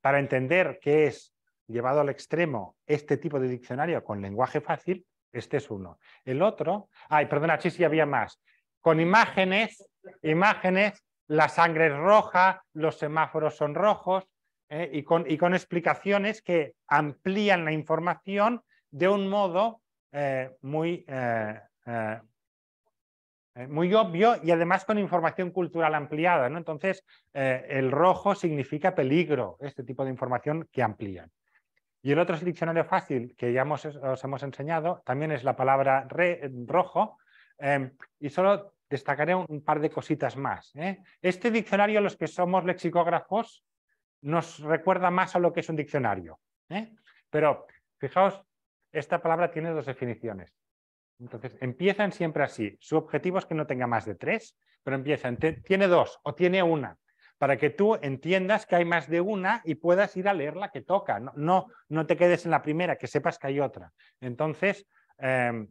para entender qué es llevado al extremo este tipo de diccionario con lenguaje fácil, este es uno. El otro, ay, perdona, sí, sí, había más. Con imágenes imágenes, la sangre es roja, los semáforos son rojos, ¿eh? y, con, explicaciones que amplían la información de un modo eh, muy, eh, muy obvio y además con información cultural ampliada. ¿no? Entonces, el rojo significa peligro, este tipo de información que amplían. Y el otro es diccionario fácil que ya os hemos enseñado, también es la palabra rojo, y solo destacaré un par de cositas más. ¿eh? Este diccionario, los que somos lexicógrafos, nos recuerda más a lo que es un diccionario. ¿eh? Pero fijaos, esta palabra tiene dos definiciones. Entonces, empiezan siempre así. Su objetivo es que no tenga más de tres, pero empiezan, tiene dos o tiene una, para que tú entiendas que hay más de una y puedas ir a leer la que toca. No, no, te quedes en la primera, que sepas que hay otra. Entonces, em,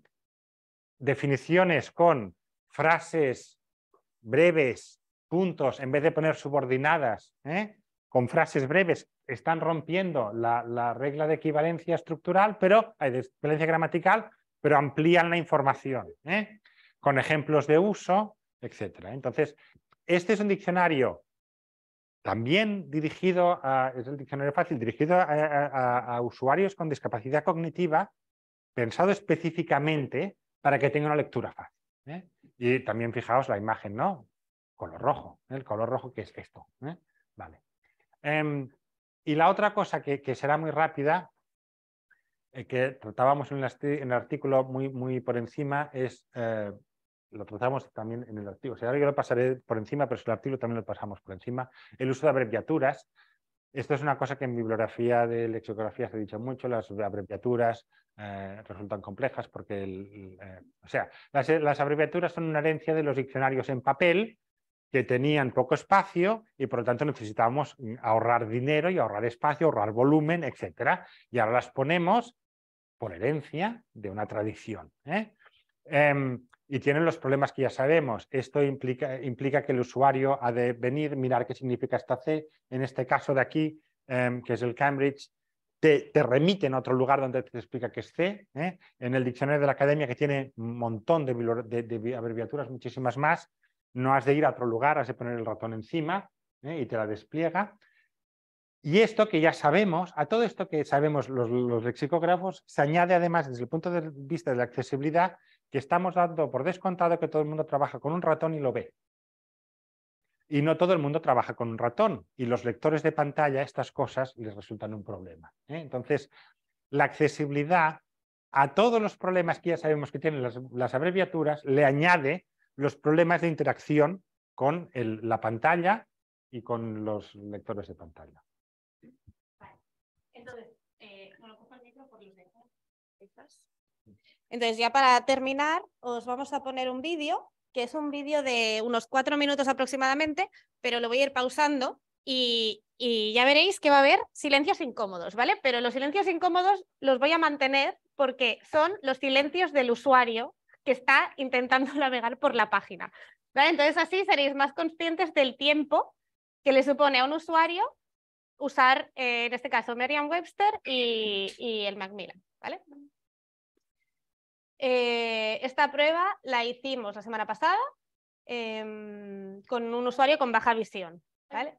definiciones con frases breves, puntos, en vez de poner subordinadas, ¿eh? con frases breves, están rompiendo la, regla de equivalencia estructural, pero hay gramatical, pero amplían la información, ¿eh? con ejemplos de uso, etc. Entonces, este es un diccionario también dirigido a, es diccionario fácil, dirigido a, usuarios con discapacidad cognitiva, pensado específicamente para que tenga una lectura fácil. ¿eh? Y también fijaos la imagen, ¿no? Color rojo, ¿eh? el color rojo que es esto. ¿eh? Vale. Em, y la otra cosa que, será muy rápida, eh, que tratábamos en, el artículo muy, muy por encima, es lo tratamos también en el artículo. O sea, yo lo pasaré por encima, pero el artículo también lo pasamos por encima. El uso de abreviaturas, esto es una cosa que en bibliografía de lexicografía se ha dicho mucho, las abreviaturas eh, resultan complejas porque, eh, o sea, las, abreviaturas son una herencia de los diccionarios en papel que tenían poco espacio y por lo tanto necesitábamos ahorrar dinero y ahorrar espacio, ahorrar volumen, etc. Y ahora las ponemos por herencia de una tradición. ¿eh? Em, y tienen los problemas que ya sabemos. Esto implica, que el usuario ha de venir, mirar qué significa esta C. En este caso de aquí, em, que es el Cambridge, te, remite en otro lugar donde te explica qué es C. ¿eh? En el diccionario de la academia, que tiene un montón de, abreviaturas, muchísimas más, no has de ir a otro lugar, has de poner el ratón encima ¿eh? y te la despliega. Y esto que ya sabemos, a todo esto que sabemos los lexicógrafos, se añade además desde el punto de vista de la accesibilidad que estamos dando por descontado que todo el mundo trabaja con un ratón y lo ve. Y no todo el mundo trabaja con un ratón. Y los lectores de pantalla estas cosas les resultan un problema. ¿eh? Entonces, la accesibilidad a todos los problemas que ya sabemos que tienen las, abreviaturas, le añade los problemas de interacción con la pantalla y con los lectores de pantalla. Entonces, eh, cojo el micro por los entonces, ya para terminar, os vamos a poner un vídeo, que es un vídeo de unos cuatro minutos aproximadamente, pero lo voy a ir pausando y, ya veréis que va a haber silencios incómodos, ¿vale? Pero los silencios incómodos los voy a mantener porque son los silencios del usuario que está intentando navegar por la página, ¿vale? Entonces, así seréis más conscientes del tiempo que le supone a un usuario usar, eh, en este caso, Merriam-Webster y, y el Macmillan, ¿vale? Eh, esta prueba la hicimos la semana pasada em, con un usuario con baja visión. ¿Vale?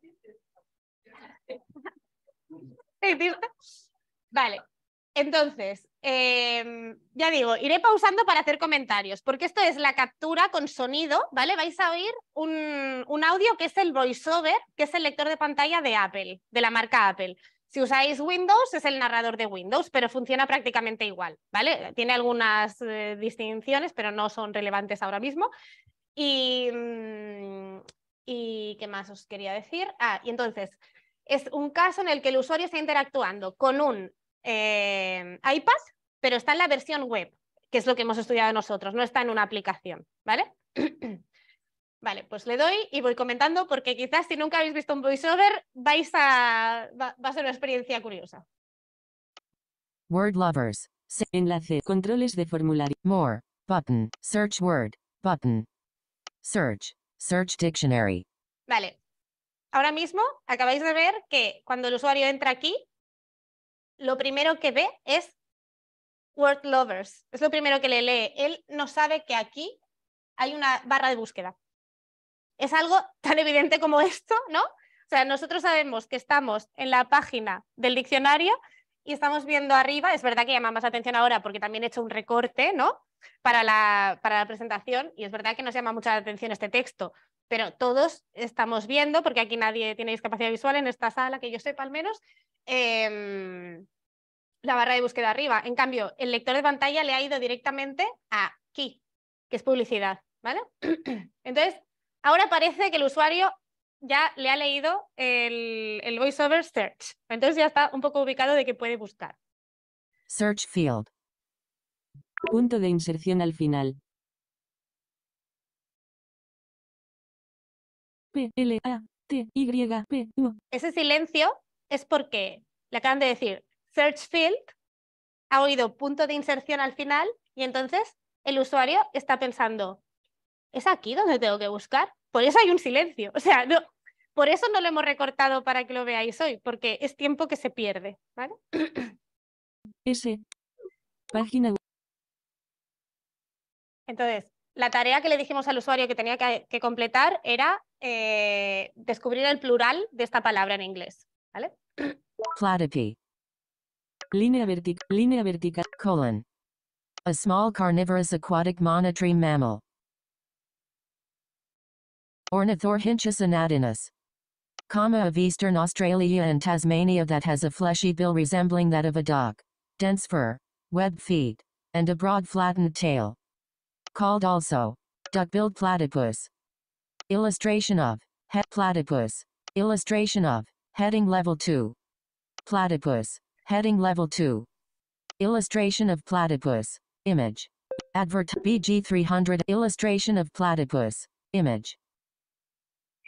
vale. Entonces, em, ya digo, iré pausando para hacer comentarios, porque esto es la captura con sonido, ¿vale? Vais a oír un audio que es el voiceover, que es el lector de pantalla de Apple, de la marca Apple. Si usáis Windows, es el narrador de Windows, pero funciona prácticamente igual, ¿vale? Tiene algunas eh, distinciones, pero no son relevantes ahora mismo. Mm, y, qué más os quería decir? Ah, y entonces, es un caso en el que el usuario está interactuando con un eh, iPad, pero está en la versión web, que es lo que hemos estudiado nosotros, no está en una aplicación, ¿vale? Vale, pues le doy y voy comentando porque quizás si nunca habéis visto un voiceover vais a va, a ser una experiencia curiosa. Word lovers. Enlace. Controles de formulario. More. Button. Search word. Button. Search. Search dictionary. Vale. Ahora mismo acabáis de ver que cuando el usuario entra aquí, lo primero que ve es word lovers. Es lo primero que le lee. Él no sabe que aquí hay una barra de búsqueda es algo tan evidente como esto, ¿no? O sea, nosotros sabemos que estamos en la página del diccionario y estamos viendo arriba, es verdad que llama más atención ahora porque también he hecho un recorte, ¿no? Para la, para la presentación y es verdad que nos llama mucha atención este texto, pero todos estamos viendo, porque aquí nadie tiene discapacidad visual en esta sala, que yo sepa al menos, em, la barra de búsqueda arriba. En cambio, el lector de pantalla le ha ido directamente aquí, que es publicidad, ¿vale? Entonces, ahora parece que el usuario ya le ha leído el, voiceover search. Entonces ya está un poco ubicado de que puede buscar. Search field. Punto de inserción al final. P L A T Y P Ese silencio es porque le acaban de decir search field, ha oído punto de inserción al final y entonces el usuario está pensando, es aquí donde tengo que buscar. Por eso hay un silencio. O sea, no, por eso no lo hemos recortado para que lo veáis hoy, porque es tiempo que se pierde. ¿vale? Página. Entonces, la tarea que le dijimos al usuario que tenía que, completar era eh, descubrir el plural de esta palabra en inglés. ¿Vale? línea vertical, colon. A small carnivorous aquatic monitoring mammal. Ornithorhynchus anatinus. Comma of eastern Australia and Tasmania that has a fleshy bill resembling that of a dog, dense fur, webbed feet, and a broad flattened tail. Called also, duck-billed platypus. Illustration of, head platypus. Illustration of, heading level 2. Platypus, heading level 2. Illustration of platypus, image. Advert BG300 Illustration of platypus, image.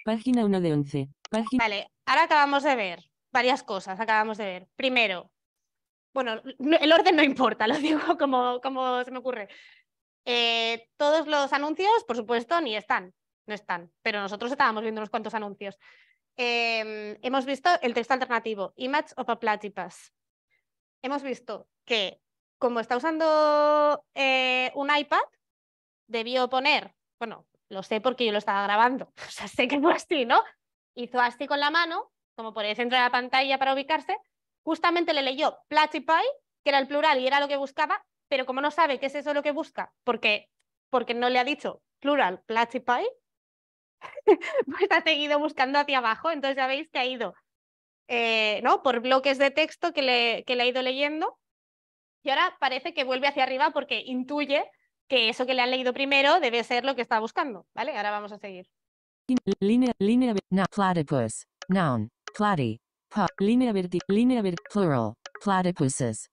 Página 1 de 11. Vale, ahora acabamos de ver varias cosas, acabamos de ver. Primero, bueno, el orden no importa, lo digo como, como se me ocurre. Eh, todos los anuncios, por supuesto, ni están, no están, pero nosotros estábamos viendo unos cuantos anuncios. Em, hemos visto el texto alternativo, Image of a Platypus. Hemos visto que como está usando eh, un iPad, debió poner, bueno, lo sé porque yo lo estaba grabando. O sea, sé que fue así, ¿no? Hizo así con la mano, como por el centro de la pantalla para ubicarse. Justamente le leyó Platypy, que era el plural y era lo que buscaba, pero como no sabe qué es eso lo que busca, porque, porque no le ha dicho plural Platypy, pues ha seguido buscando hacia abajo. Entonces ya veis que ha ido eh, ¿no? por bloques de texto que le, que le ha ido leyendo. Y ahora parece que vuelve hacia arriba porque intuye que eso que le han leído primero debe ser lo que está buscando, ¿vale? Ahora vamos a seguir. Línea, línea, no, platypus, noun, platy, pa, línea línea plural, platypuses.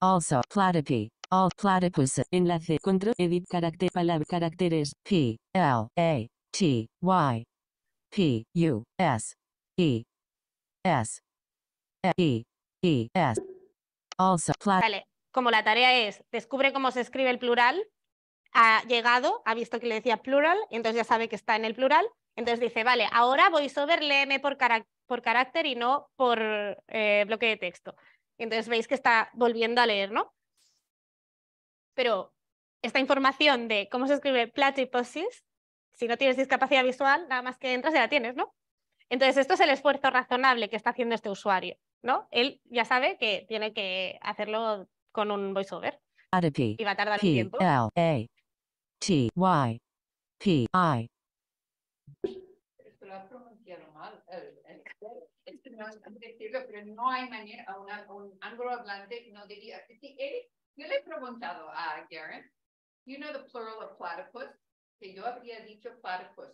Also, platypi, all platypuses. Enlace, control, edit, carácter, palabra, caracteres, P, L, A, T, Y, P, U, S, E, S, E, E, S. Also, platypus como la tarea es, descubre cómo se escribe el plural, ha llegado, ha visto que le decía plural, entonces ya sabe que está en el plural, entonces dice, vale, ahora voy léeme por, por carácter y no por eh, bloque de texto. Entonces veis que está volviendo a leer, ¿no? Pero esta información de cómo se escribe platyposis, si no tienes discapacidad visual, nada más que entras ya la tienes, ¿no? Entonces esto es el esfuerzo razonable que está haciendo este usuario, ¿no? Él ya sabe que tiene que hacerlo con un voiceover. Y va a tardar tiempo. L A T Y P I. Esto lo ha pronunciado mal. Eh, eh, eh, Esto no es decirlo, pero no hay manera a un, un hablante no diría. Yo le he preguntado a Garen, you know the plural of platypus, que yo habría dicho platypus,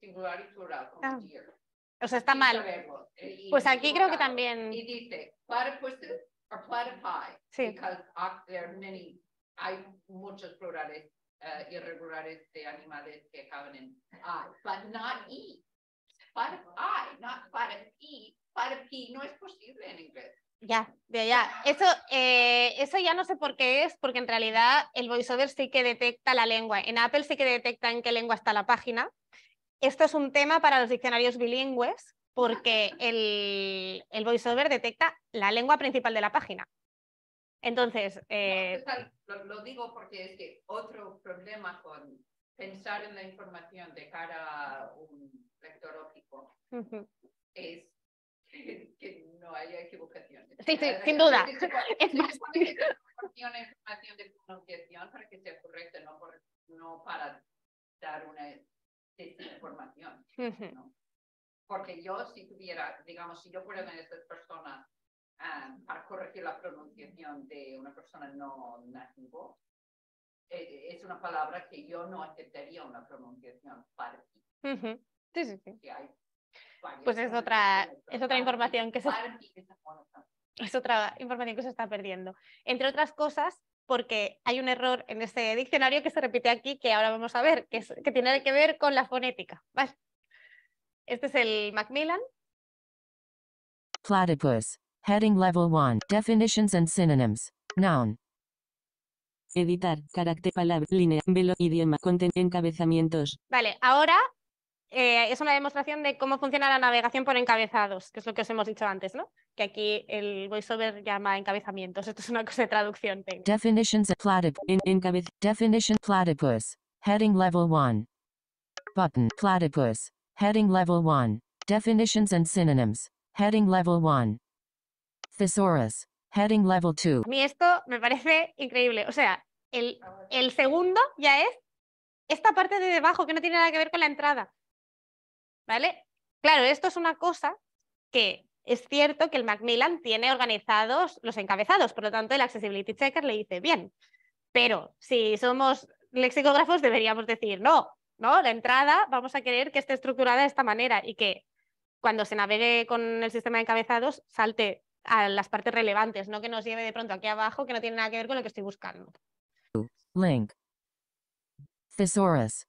singular y plural, ah. O sea, está mal. Pues aquí creo que también. Y dice, platypuses hay muchos plurales eh, irregulares de animales que acaban en I, but not E. not no es posible en inglés. Ya, ya, ya. Eso, eh, eso ya no sé por qué es, porque en realidad el voiceover sí que detecta la lengua. En Apple sí que detecta en qué lengua está la página. Esto es un tema para los diccionarios bilingües, porque el, el voiceover detecta la lengua principal de la página. Entonces. Eh... lo, digo porque es que otro problema con pensar en la información de cara a un lector óptico es que, no haya equivocaciones. Sí, sí, sin duda. Es, es que Información, información de pronunciación para que sea correcta, no, por, no para dar una desinformación. ¿no? Porque yo, si tuviera, digamos, si yo fuera una de estas personas para corregir la pronunciación de una persona no nativo, eh, eh, es una palabra que yo no aceptaría una pronunciación para ti. Sí, sí, sí. pues es otra, es otra información que se, es otra información que se está perdiendo. Entre otras cosas, porque hay un error en este diccionario que se repite aquí, que ahora vamos a ver, que, que tiene que ver con la fonética. ¿vale? Este es el Macmillan. Platypus. Heading Level 1. Definitions and Synonyms. Noun. Editar. Carácter. Palabra. Línea. Velo. Idioma. Conten. Encabezamientos. Vale, ahora eh, es una demostración de cómo funciona la navegación por encabezados, que es lo que os hemos dicho antes, ¿no? Que aquí el voiceover llama encabezamientos. Esto es una cosa de traducción. Definitions platypus. En, definition platypus. Heading level 1. Button platypus. Heading Level 1. Definitions and Synonyms. Heading Level 1. Thesaurus. Heading Level 2. A mí esto me parece increíble. O sea, el, el segundo ya es esta parte de debajo que no tiene nada que ver con la entrada. ¿Vale? Claro, esto es una cosa que es cierto que el Macmillan tiene organizados los encabezados, por lo tanto el Accessibility Checker le dice, bien, pero si somos lexicógrafos deberíamos decir, no, ¿no? La entrada, vamos a querer que esté estructurada de esta manera y que cuando se navegue con el sistema de encabezados salte a las partes relevantes, no que nos lleve de pronto aquí abajo que no tiene nada que ver con lo que estoy buscando. Link. Thesaurus.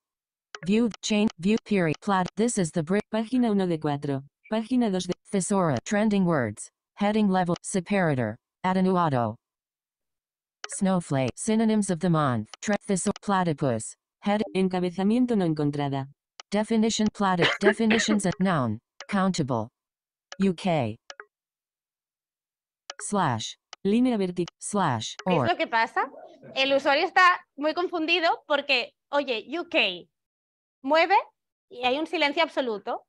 View, chain, view, period, plot. This is the brick. Página 1 de 4. Página 2 de Thesaurus. Trending words. Heading level. Separator. Atenuado. Snowflake. Synonyms of the month. Tre, platypus. Head, encabezamiento no encontrada. Definition platic Definitions a noun. Countable. UK. Slash. Línea vertical. Slash. Or. es lo que pasa? El usuario está muy confundido porque, oye, UK mueve y hay un silencio absoluto.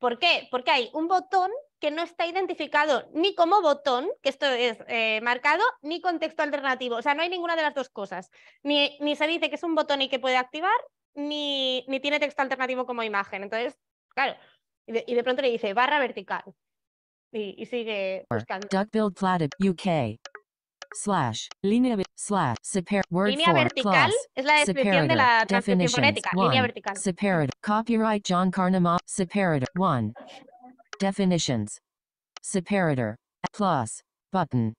¿Por qué? Porque hay un botón que no está identificado ni como botón, que esto es eh, marcado, ni con texto alternativo. O sea, no hay ninguna de las dos cosas. Ni, ni se dice que es un botón y que puede activar, ni, tiene texto alternativo como imagen. Entonces, claro, y de, pronto le dice barra vertical. Y, sigue buscando. Duck build UK. Slash, línea, slash, separ word línea vertical es la descripción de la transcripción Línea vertical. Copyright John Carnama. Separator One. Definitions. Separator. Plus. Button.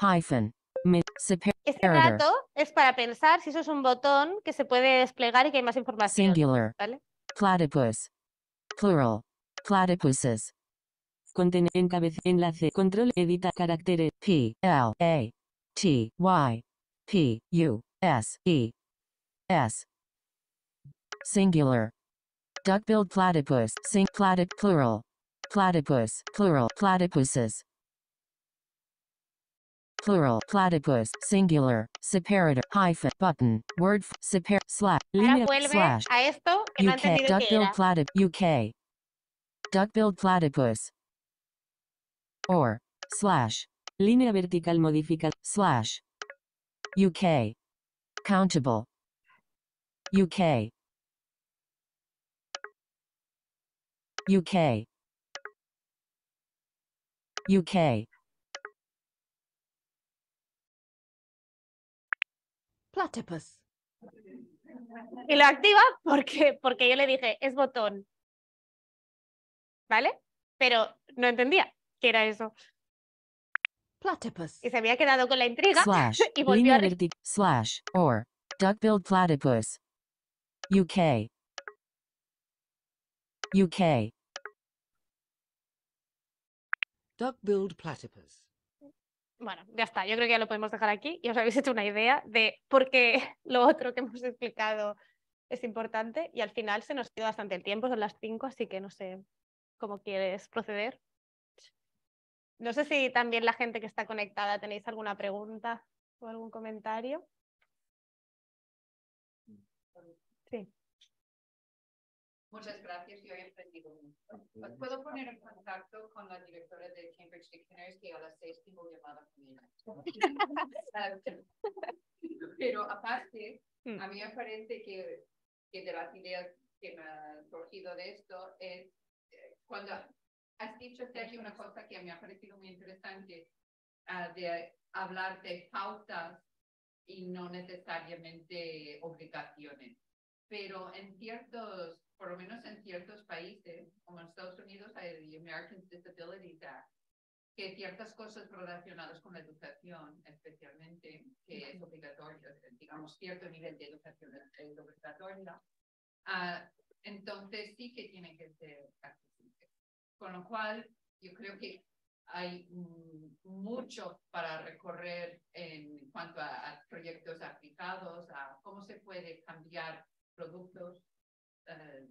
Hyphen. Este dato es para pensar si eso es un botón que se puede desplegar y que hay más información. Singular. ¿vale? Platypus. Plural. Platypuses. Contener encabez enlace control edita caracteres P L A T Y P U S E S Singular Duck-billed platypus, sink platyp plural. Platypus, plural, platypuses. Plural, platypus, singular, separator, hyphen, button, word, separ, slash, Ahora slash, a esto que no UK, duck-billed UK. Duck-billed platypus. Or, slash. Línea vertical modifica, slash. UK. Countable. UK. UK UK Platypus. Y lo activa porque, porque yo le dije, es botón. ¿Vale? Pero no entendía qué era eso. Platypus. Y se había quedado con la intriga slash, y volvió a... Slash, or, duck-billed platypus. UK. UK duck Bueno, ya está. Yo creo que ya lo podemos dejar aquí y os habéis hecho una idea de por qué lo otro que hemos explicado es importante y al final se nos queda bastante el tiempo, son las 5, así que no sé cómo quieres proceder. No sé si también la gente que está conectada tenéis alguna pregunta o algún comentario. Muchas gracias, yo he aprendido mucho. Os puedo poner en contacto con la directora de Cambridge Dictionaries, que a las seis tengo llamada con ella. Pero aparte, mm. a mí me parece que, de las ideas que me han surgido de esto es eh, cuando has dicho, Sergio, una cosa que me ha parecido muy interesante, ah, de hablar de pautas y no necesariamente obligaciones. Pero en ciertos por lo menos en ciertos países, como en Estados Unidos hay el American Disability Act, que ciertas cosas relacionadas con la educación, especialmente, que es obligatorio, digamos, cierto nivel de educación es obligatoria, ah, entonces sí que tiene que ser accesible. Con lo cual, yo creo que hay mucho para recorrer en cuanto a, a proyectos aplicados, a cómo se puede cambiar productos eh,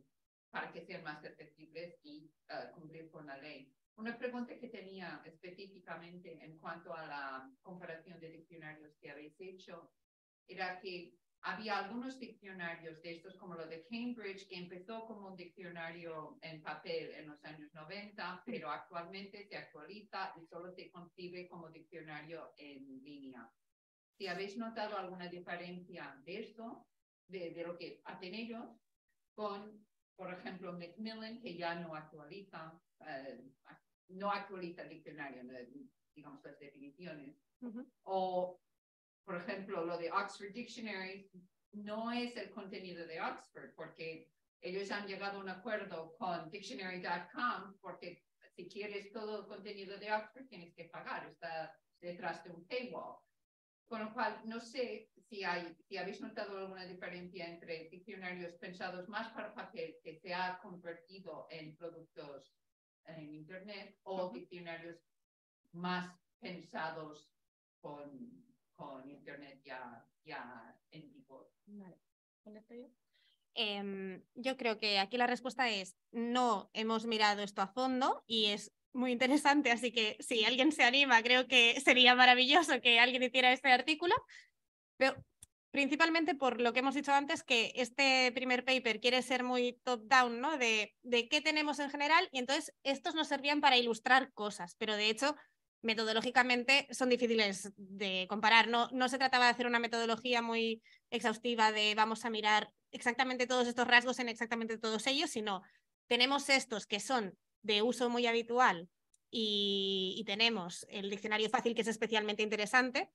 para que sean más efectivos y eh, cumplir con la ley. Una pregunta que tenía específicamente en cuanto a la comparación de diccionarios que habéis hecho era que había algunos diccionarios de estos, como lo de Cambridge, que empezó como un diccionario en papel en los años 90, pero actualmente se actualiza y solo se concibe como diccionario en línea. Si habéis notado alguna diferencia de esto, de lo que hacen ellos, con, por ejemplo, Macmillan, que ya no actualiza, eh, no actualiza el diccionario, digamos, las definiciones. O, por ejemplo, lo de Oxford Dictionary no es el contenido de Oxford, porque ellos han llegado a un acuerdo con dictionary.com, porque si quieres todo el contenido de Oxford tienes que pagar, está detrás de un paywall. Con lo cual, no sé si, habéis notado alguna diferencia entre diccionarios pensados más para papel que se ha convertido en productos en Internet o diccionarios más pensados con, Internet ya, ya en vigor. Em, yo creo que aquí la respuesta es no hemos mirado esto a fondo y es muy interesante, así que si alguien se anima, creo que sería maravilloso que alguien hiciera este artículo pero principalmente por lo que hemos dicho antes, que este primer paper quiere ser muy top-down, ¿no? De, qué tenemos en general, y entonces estos nos servían para ilustrar cosas, pero de hecho metodológicamente son difíciles de comparar. No, se trataba de hacer una metodología muy exhaustiva de vamos a mirar exactamente todos estos rasgos en exactamente todos ellos, sino tenemos estos que son de uso muy habitual y tenemos el diccionario fácil que es especialmente interesante,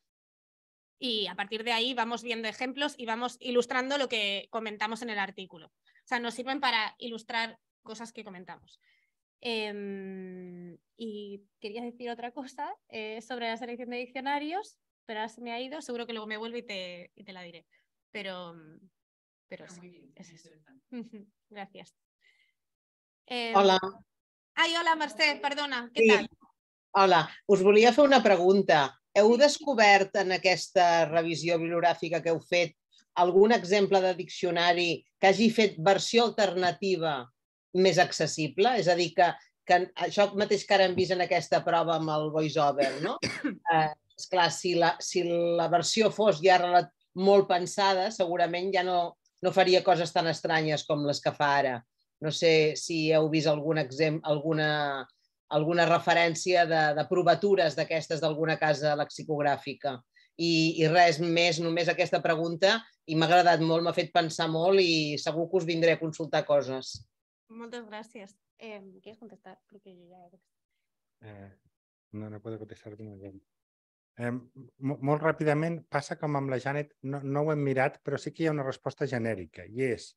y a partir de ahí vamos viendo ejemplos y vamos ilustrando lo que comentamos en el artículo. O sea, nos sirven para ilustrar cosas que comentamos. Em, y quería decir otra cosa eh, sobre la selección de diccionarios, pero se me ha ido, seguro que luego me vuelvo y te, la diré. Pero, sí, es eso. Gracias. Em, hola. Ay, hola, Marcela, perdona, qué tal? Hola, pues volví a hacer una pregunta. Heu descobert en aquesta revisió bibliogràfica que heu fet algun exemple de diccionari que hagi fet versió alternativa més accessible? És a dir, que, que això mateix que ara hem vist en aquesta prova amb el voiceover, no? Eh, esclar, si la, si la versió fos ja molt pensada, segurament ja no, no faria coses tan estranyes com les que fa ara. No sé si heu vist algun exemple, alguna alguna referència de, de provatures d'aquestes d'alguna casa lexicogràfica. I, I res més, només aquesta pregunta, i m'ha agradat molt, m'ha fet pensar molt i segur que us vindré a consultar coses. Moltes gràcies. Eh, ¿Quieres contestar? Porque yo ya... eh, no, no puedo contestar d'una gent. Eh, molt ràpidament, passa com amb la Janet, no, no ho hem mirat, però sí que hi ha una resposta genèrica, i és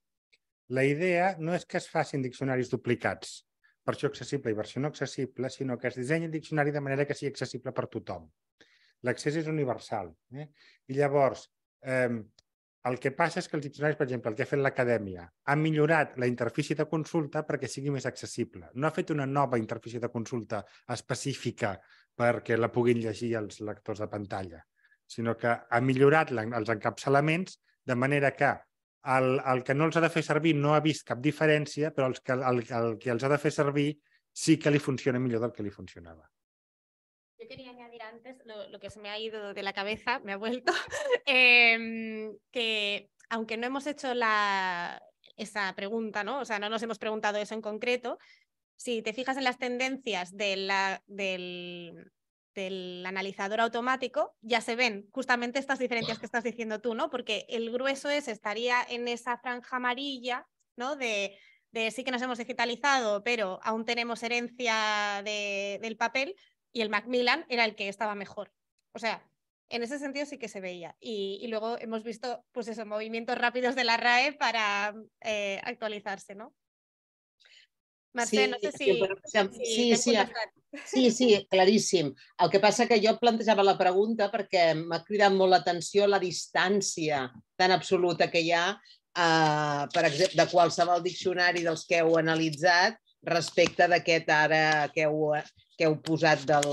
la idea no és que es facin diccionaris duplicats, versió accessible i versió no accessible, sinó que es dissenya el diccionari de manera que sigui accessible per tothom. L'accés és universal. Eh? I llavors, eh, el que passa és que els diccionaris, per exemple, el que ha fet l'acadèmia, ha millorat la interfície de consulta perquè sigui més accessible. No ha fet una nova interfície de consulta específica perquè la puguin llegir els lectors de pantalla, sinó que ha millorat els encapçalaments de manera que Al que no els ha de fer servir no ha visto cap diferència, però els que, el, el que ha de fer servir sí que le funciona millor del que le funcionaba. Yo quería añadir antes lo, que se me ha ido de la cabeza, me ha vuelto, em, que aunque no hemos hecho la, esa pregunta, ¿no? o sea, no nos hemos preguntado eso en concreto, si te fijas en las tendencias de la, del, del analizador automático, ya se ven justamente estas diferencias que estás diciendo tú, ¿no? Porque el grueso es, estaría en esa franja amarilla, ¿no? De, sí que nos hemos digitalizado, pero aún tenemos herencia del papel, y el Macmillan era el que estaba mejor. O sea, en ese sentido sí que se veía. Y, luego hemos visto, pues esos movimientos rápidos de la RAE para eh, actualizarse, ¿no? Mercè, sí, no sé si... Sí, sí, sí, sí, sí, claríssim. El que passa que jo plantejava la pregunta perquè m'ha cridat molt l'atenció la distància tan absoluta que hi ha, eh, per exemple, de qualsevol diccionari dels que heu analitzat respecte d'aquest ara que heu, que heu posat del...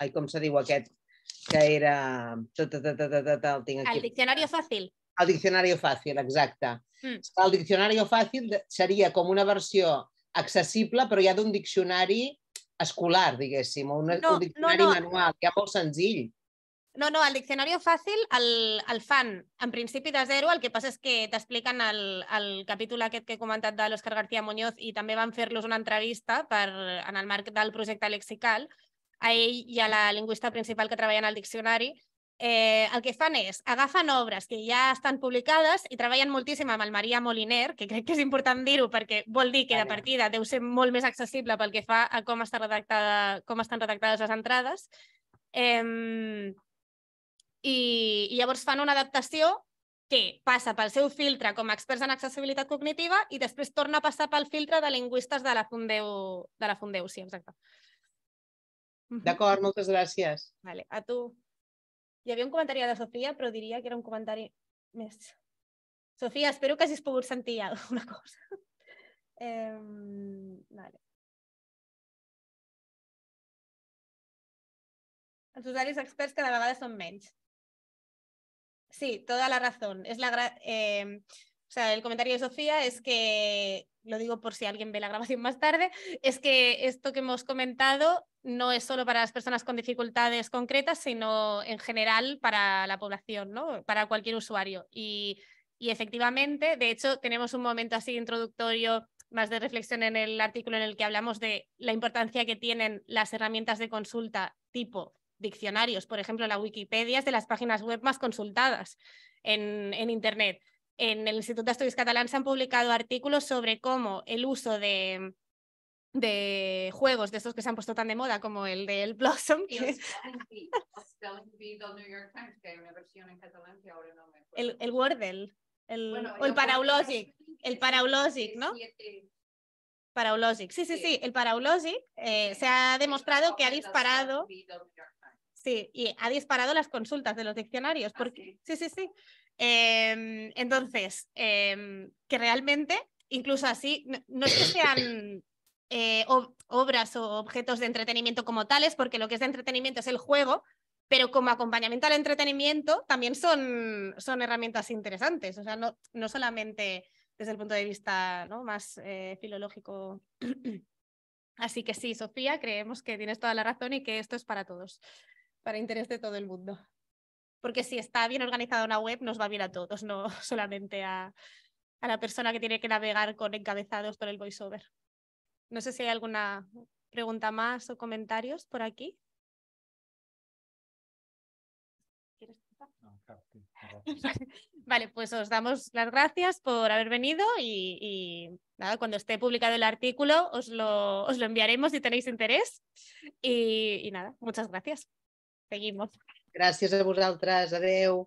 Ai, com se diu aquest? Que era... Ta, ta, ta, ta, ta, ta, el, tinc aquí. el diccionari fàcil. El diccionari fàcil, exacte. Mm. El diccionari fàcil seria com una versió accessible, però ja d'un diccionari escolar, diguéssim, o un, no, un diccionari no, no. manual, ja molt senzill. No, no, el diccionari fàcil el, el fan en principi de zero, el que passa és que t'expliquen el, el capítol aquest que he comentat de l'Òscar García Muñoz i també van fer-los una entrevista per, en el marc del projecte lexical a ell i a la lingüista principal que treballa en el diccionari eh, el que fan és agafen obres que ja estan publicades i treballen moltíssim amb el Maria Moliner, que crec que és important dir-ho perquè vol dir que de partida deu ser molt més accessible pel que fa a com, està redactada, com estan redactades les entrades. Eh, i, I llavors fan una adaptació que passa pel seu filtre com a experts en accessibilitat cognitiva i després torna a passar pel filtre de lingüistes de la Fundeu, de la Fundeu sí, exacte. D'acord, moltes gràcies. Vale, a tu. Hi havia un comentari de la Sofia, però diria que era un comentari més... Sofia, espero que hagis pogut sentir alguna cosa. eh, vale. Els usuaris experts cada vegada són menys. Sí, tota la raó. És la eh, O sea, el comentario de Sofía es que, lo digo por si alguien ve la grabación más tarde, es que esto que hemos comentado no es solo para las personas con dificultades concretas, sino en general para la población, ¿no? para cualquier usuario. Y, efectivamente, de hecho, tenemos un momento así introductorio más de reflexión en el artículo en el que hablamos de la importancia que tienen las herramientas de consulta tipo diccionarios. Por ejemplo, la Wikipedia es de las páginas web más consultadas en, en Internet en el Instituto de Estudios Catalán se han publicado artículos sobre cómo el uso de, juegos de estos que se han puesto tan de moda como el del El Blossom. Que... el, el Wordle, el, o el Paraulogic, el Paraulogic, ¿no? Paraulogic, sí, sí, sí, el Paraulogic eh, se ha demostrado que ha disparado. Sí, y ha disparado las consultas de los diccionarios. Ah, porque, sí, sí, sí. Em, entonces, em, que realmente, incluso así, no, es que sean eh, obras o objetos de entretenimiento como tales, porque lo que es de entretenimiento es el juego, pero como acompañamiento al entretenimiento también son, son herramientas interesantes, o sea, no, no solamente desde el punto de vista ¿no? más eh, filológico. Así que sí, Sofía, creemos que tienes toda la razón y que esto es para todos, para interés de todo el mundo porque si está bien organizada una web, nos va bien a todos, no solamente a, la persona que tiene que navegar con encabezados por el voiceover. No sé si hay alguna pregunta más o comentarios por aquí. Vale, pues os damos las gracias por haber venido y, nada, cuando esté publicado el artículo os lo, enviaremos si tenéis interés. y nada, muchas gracias. Seguimos. Gràcies a vosaltres. Adeu.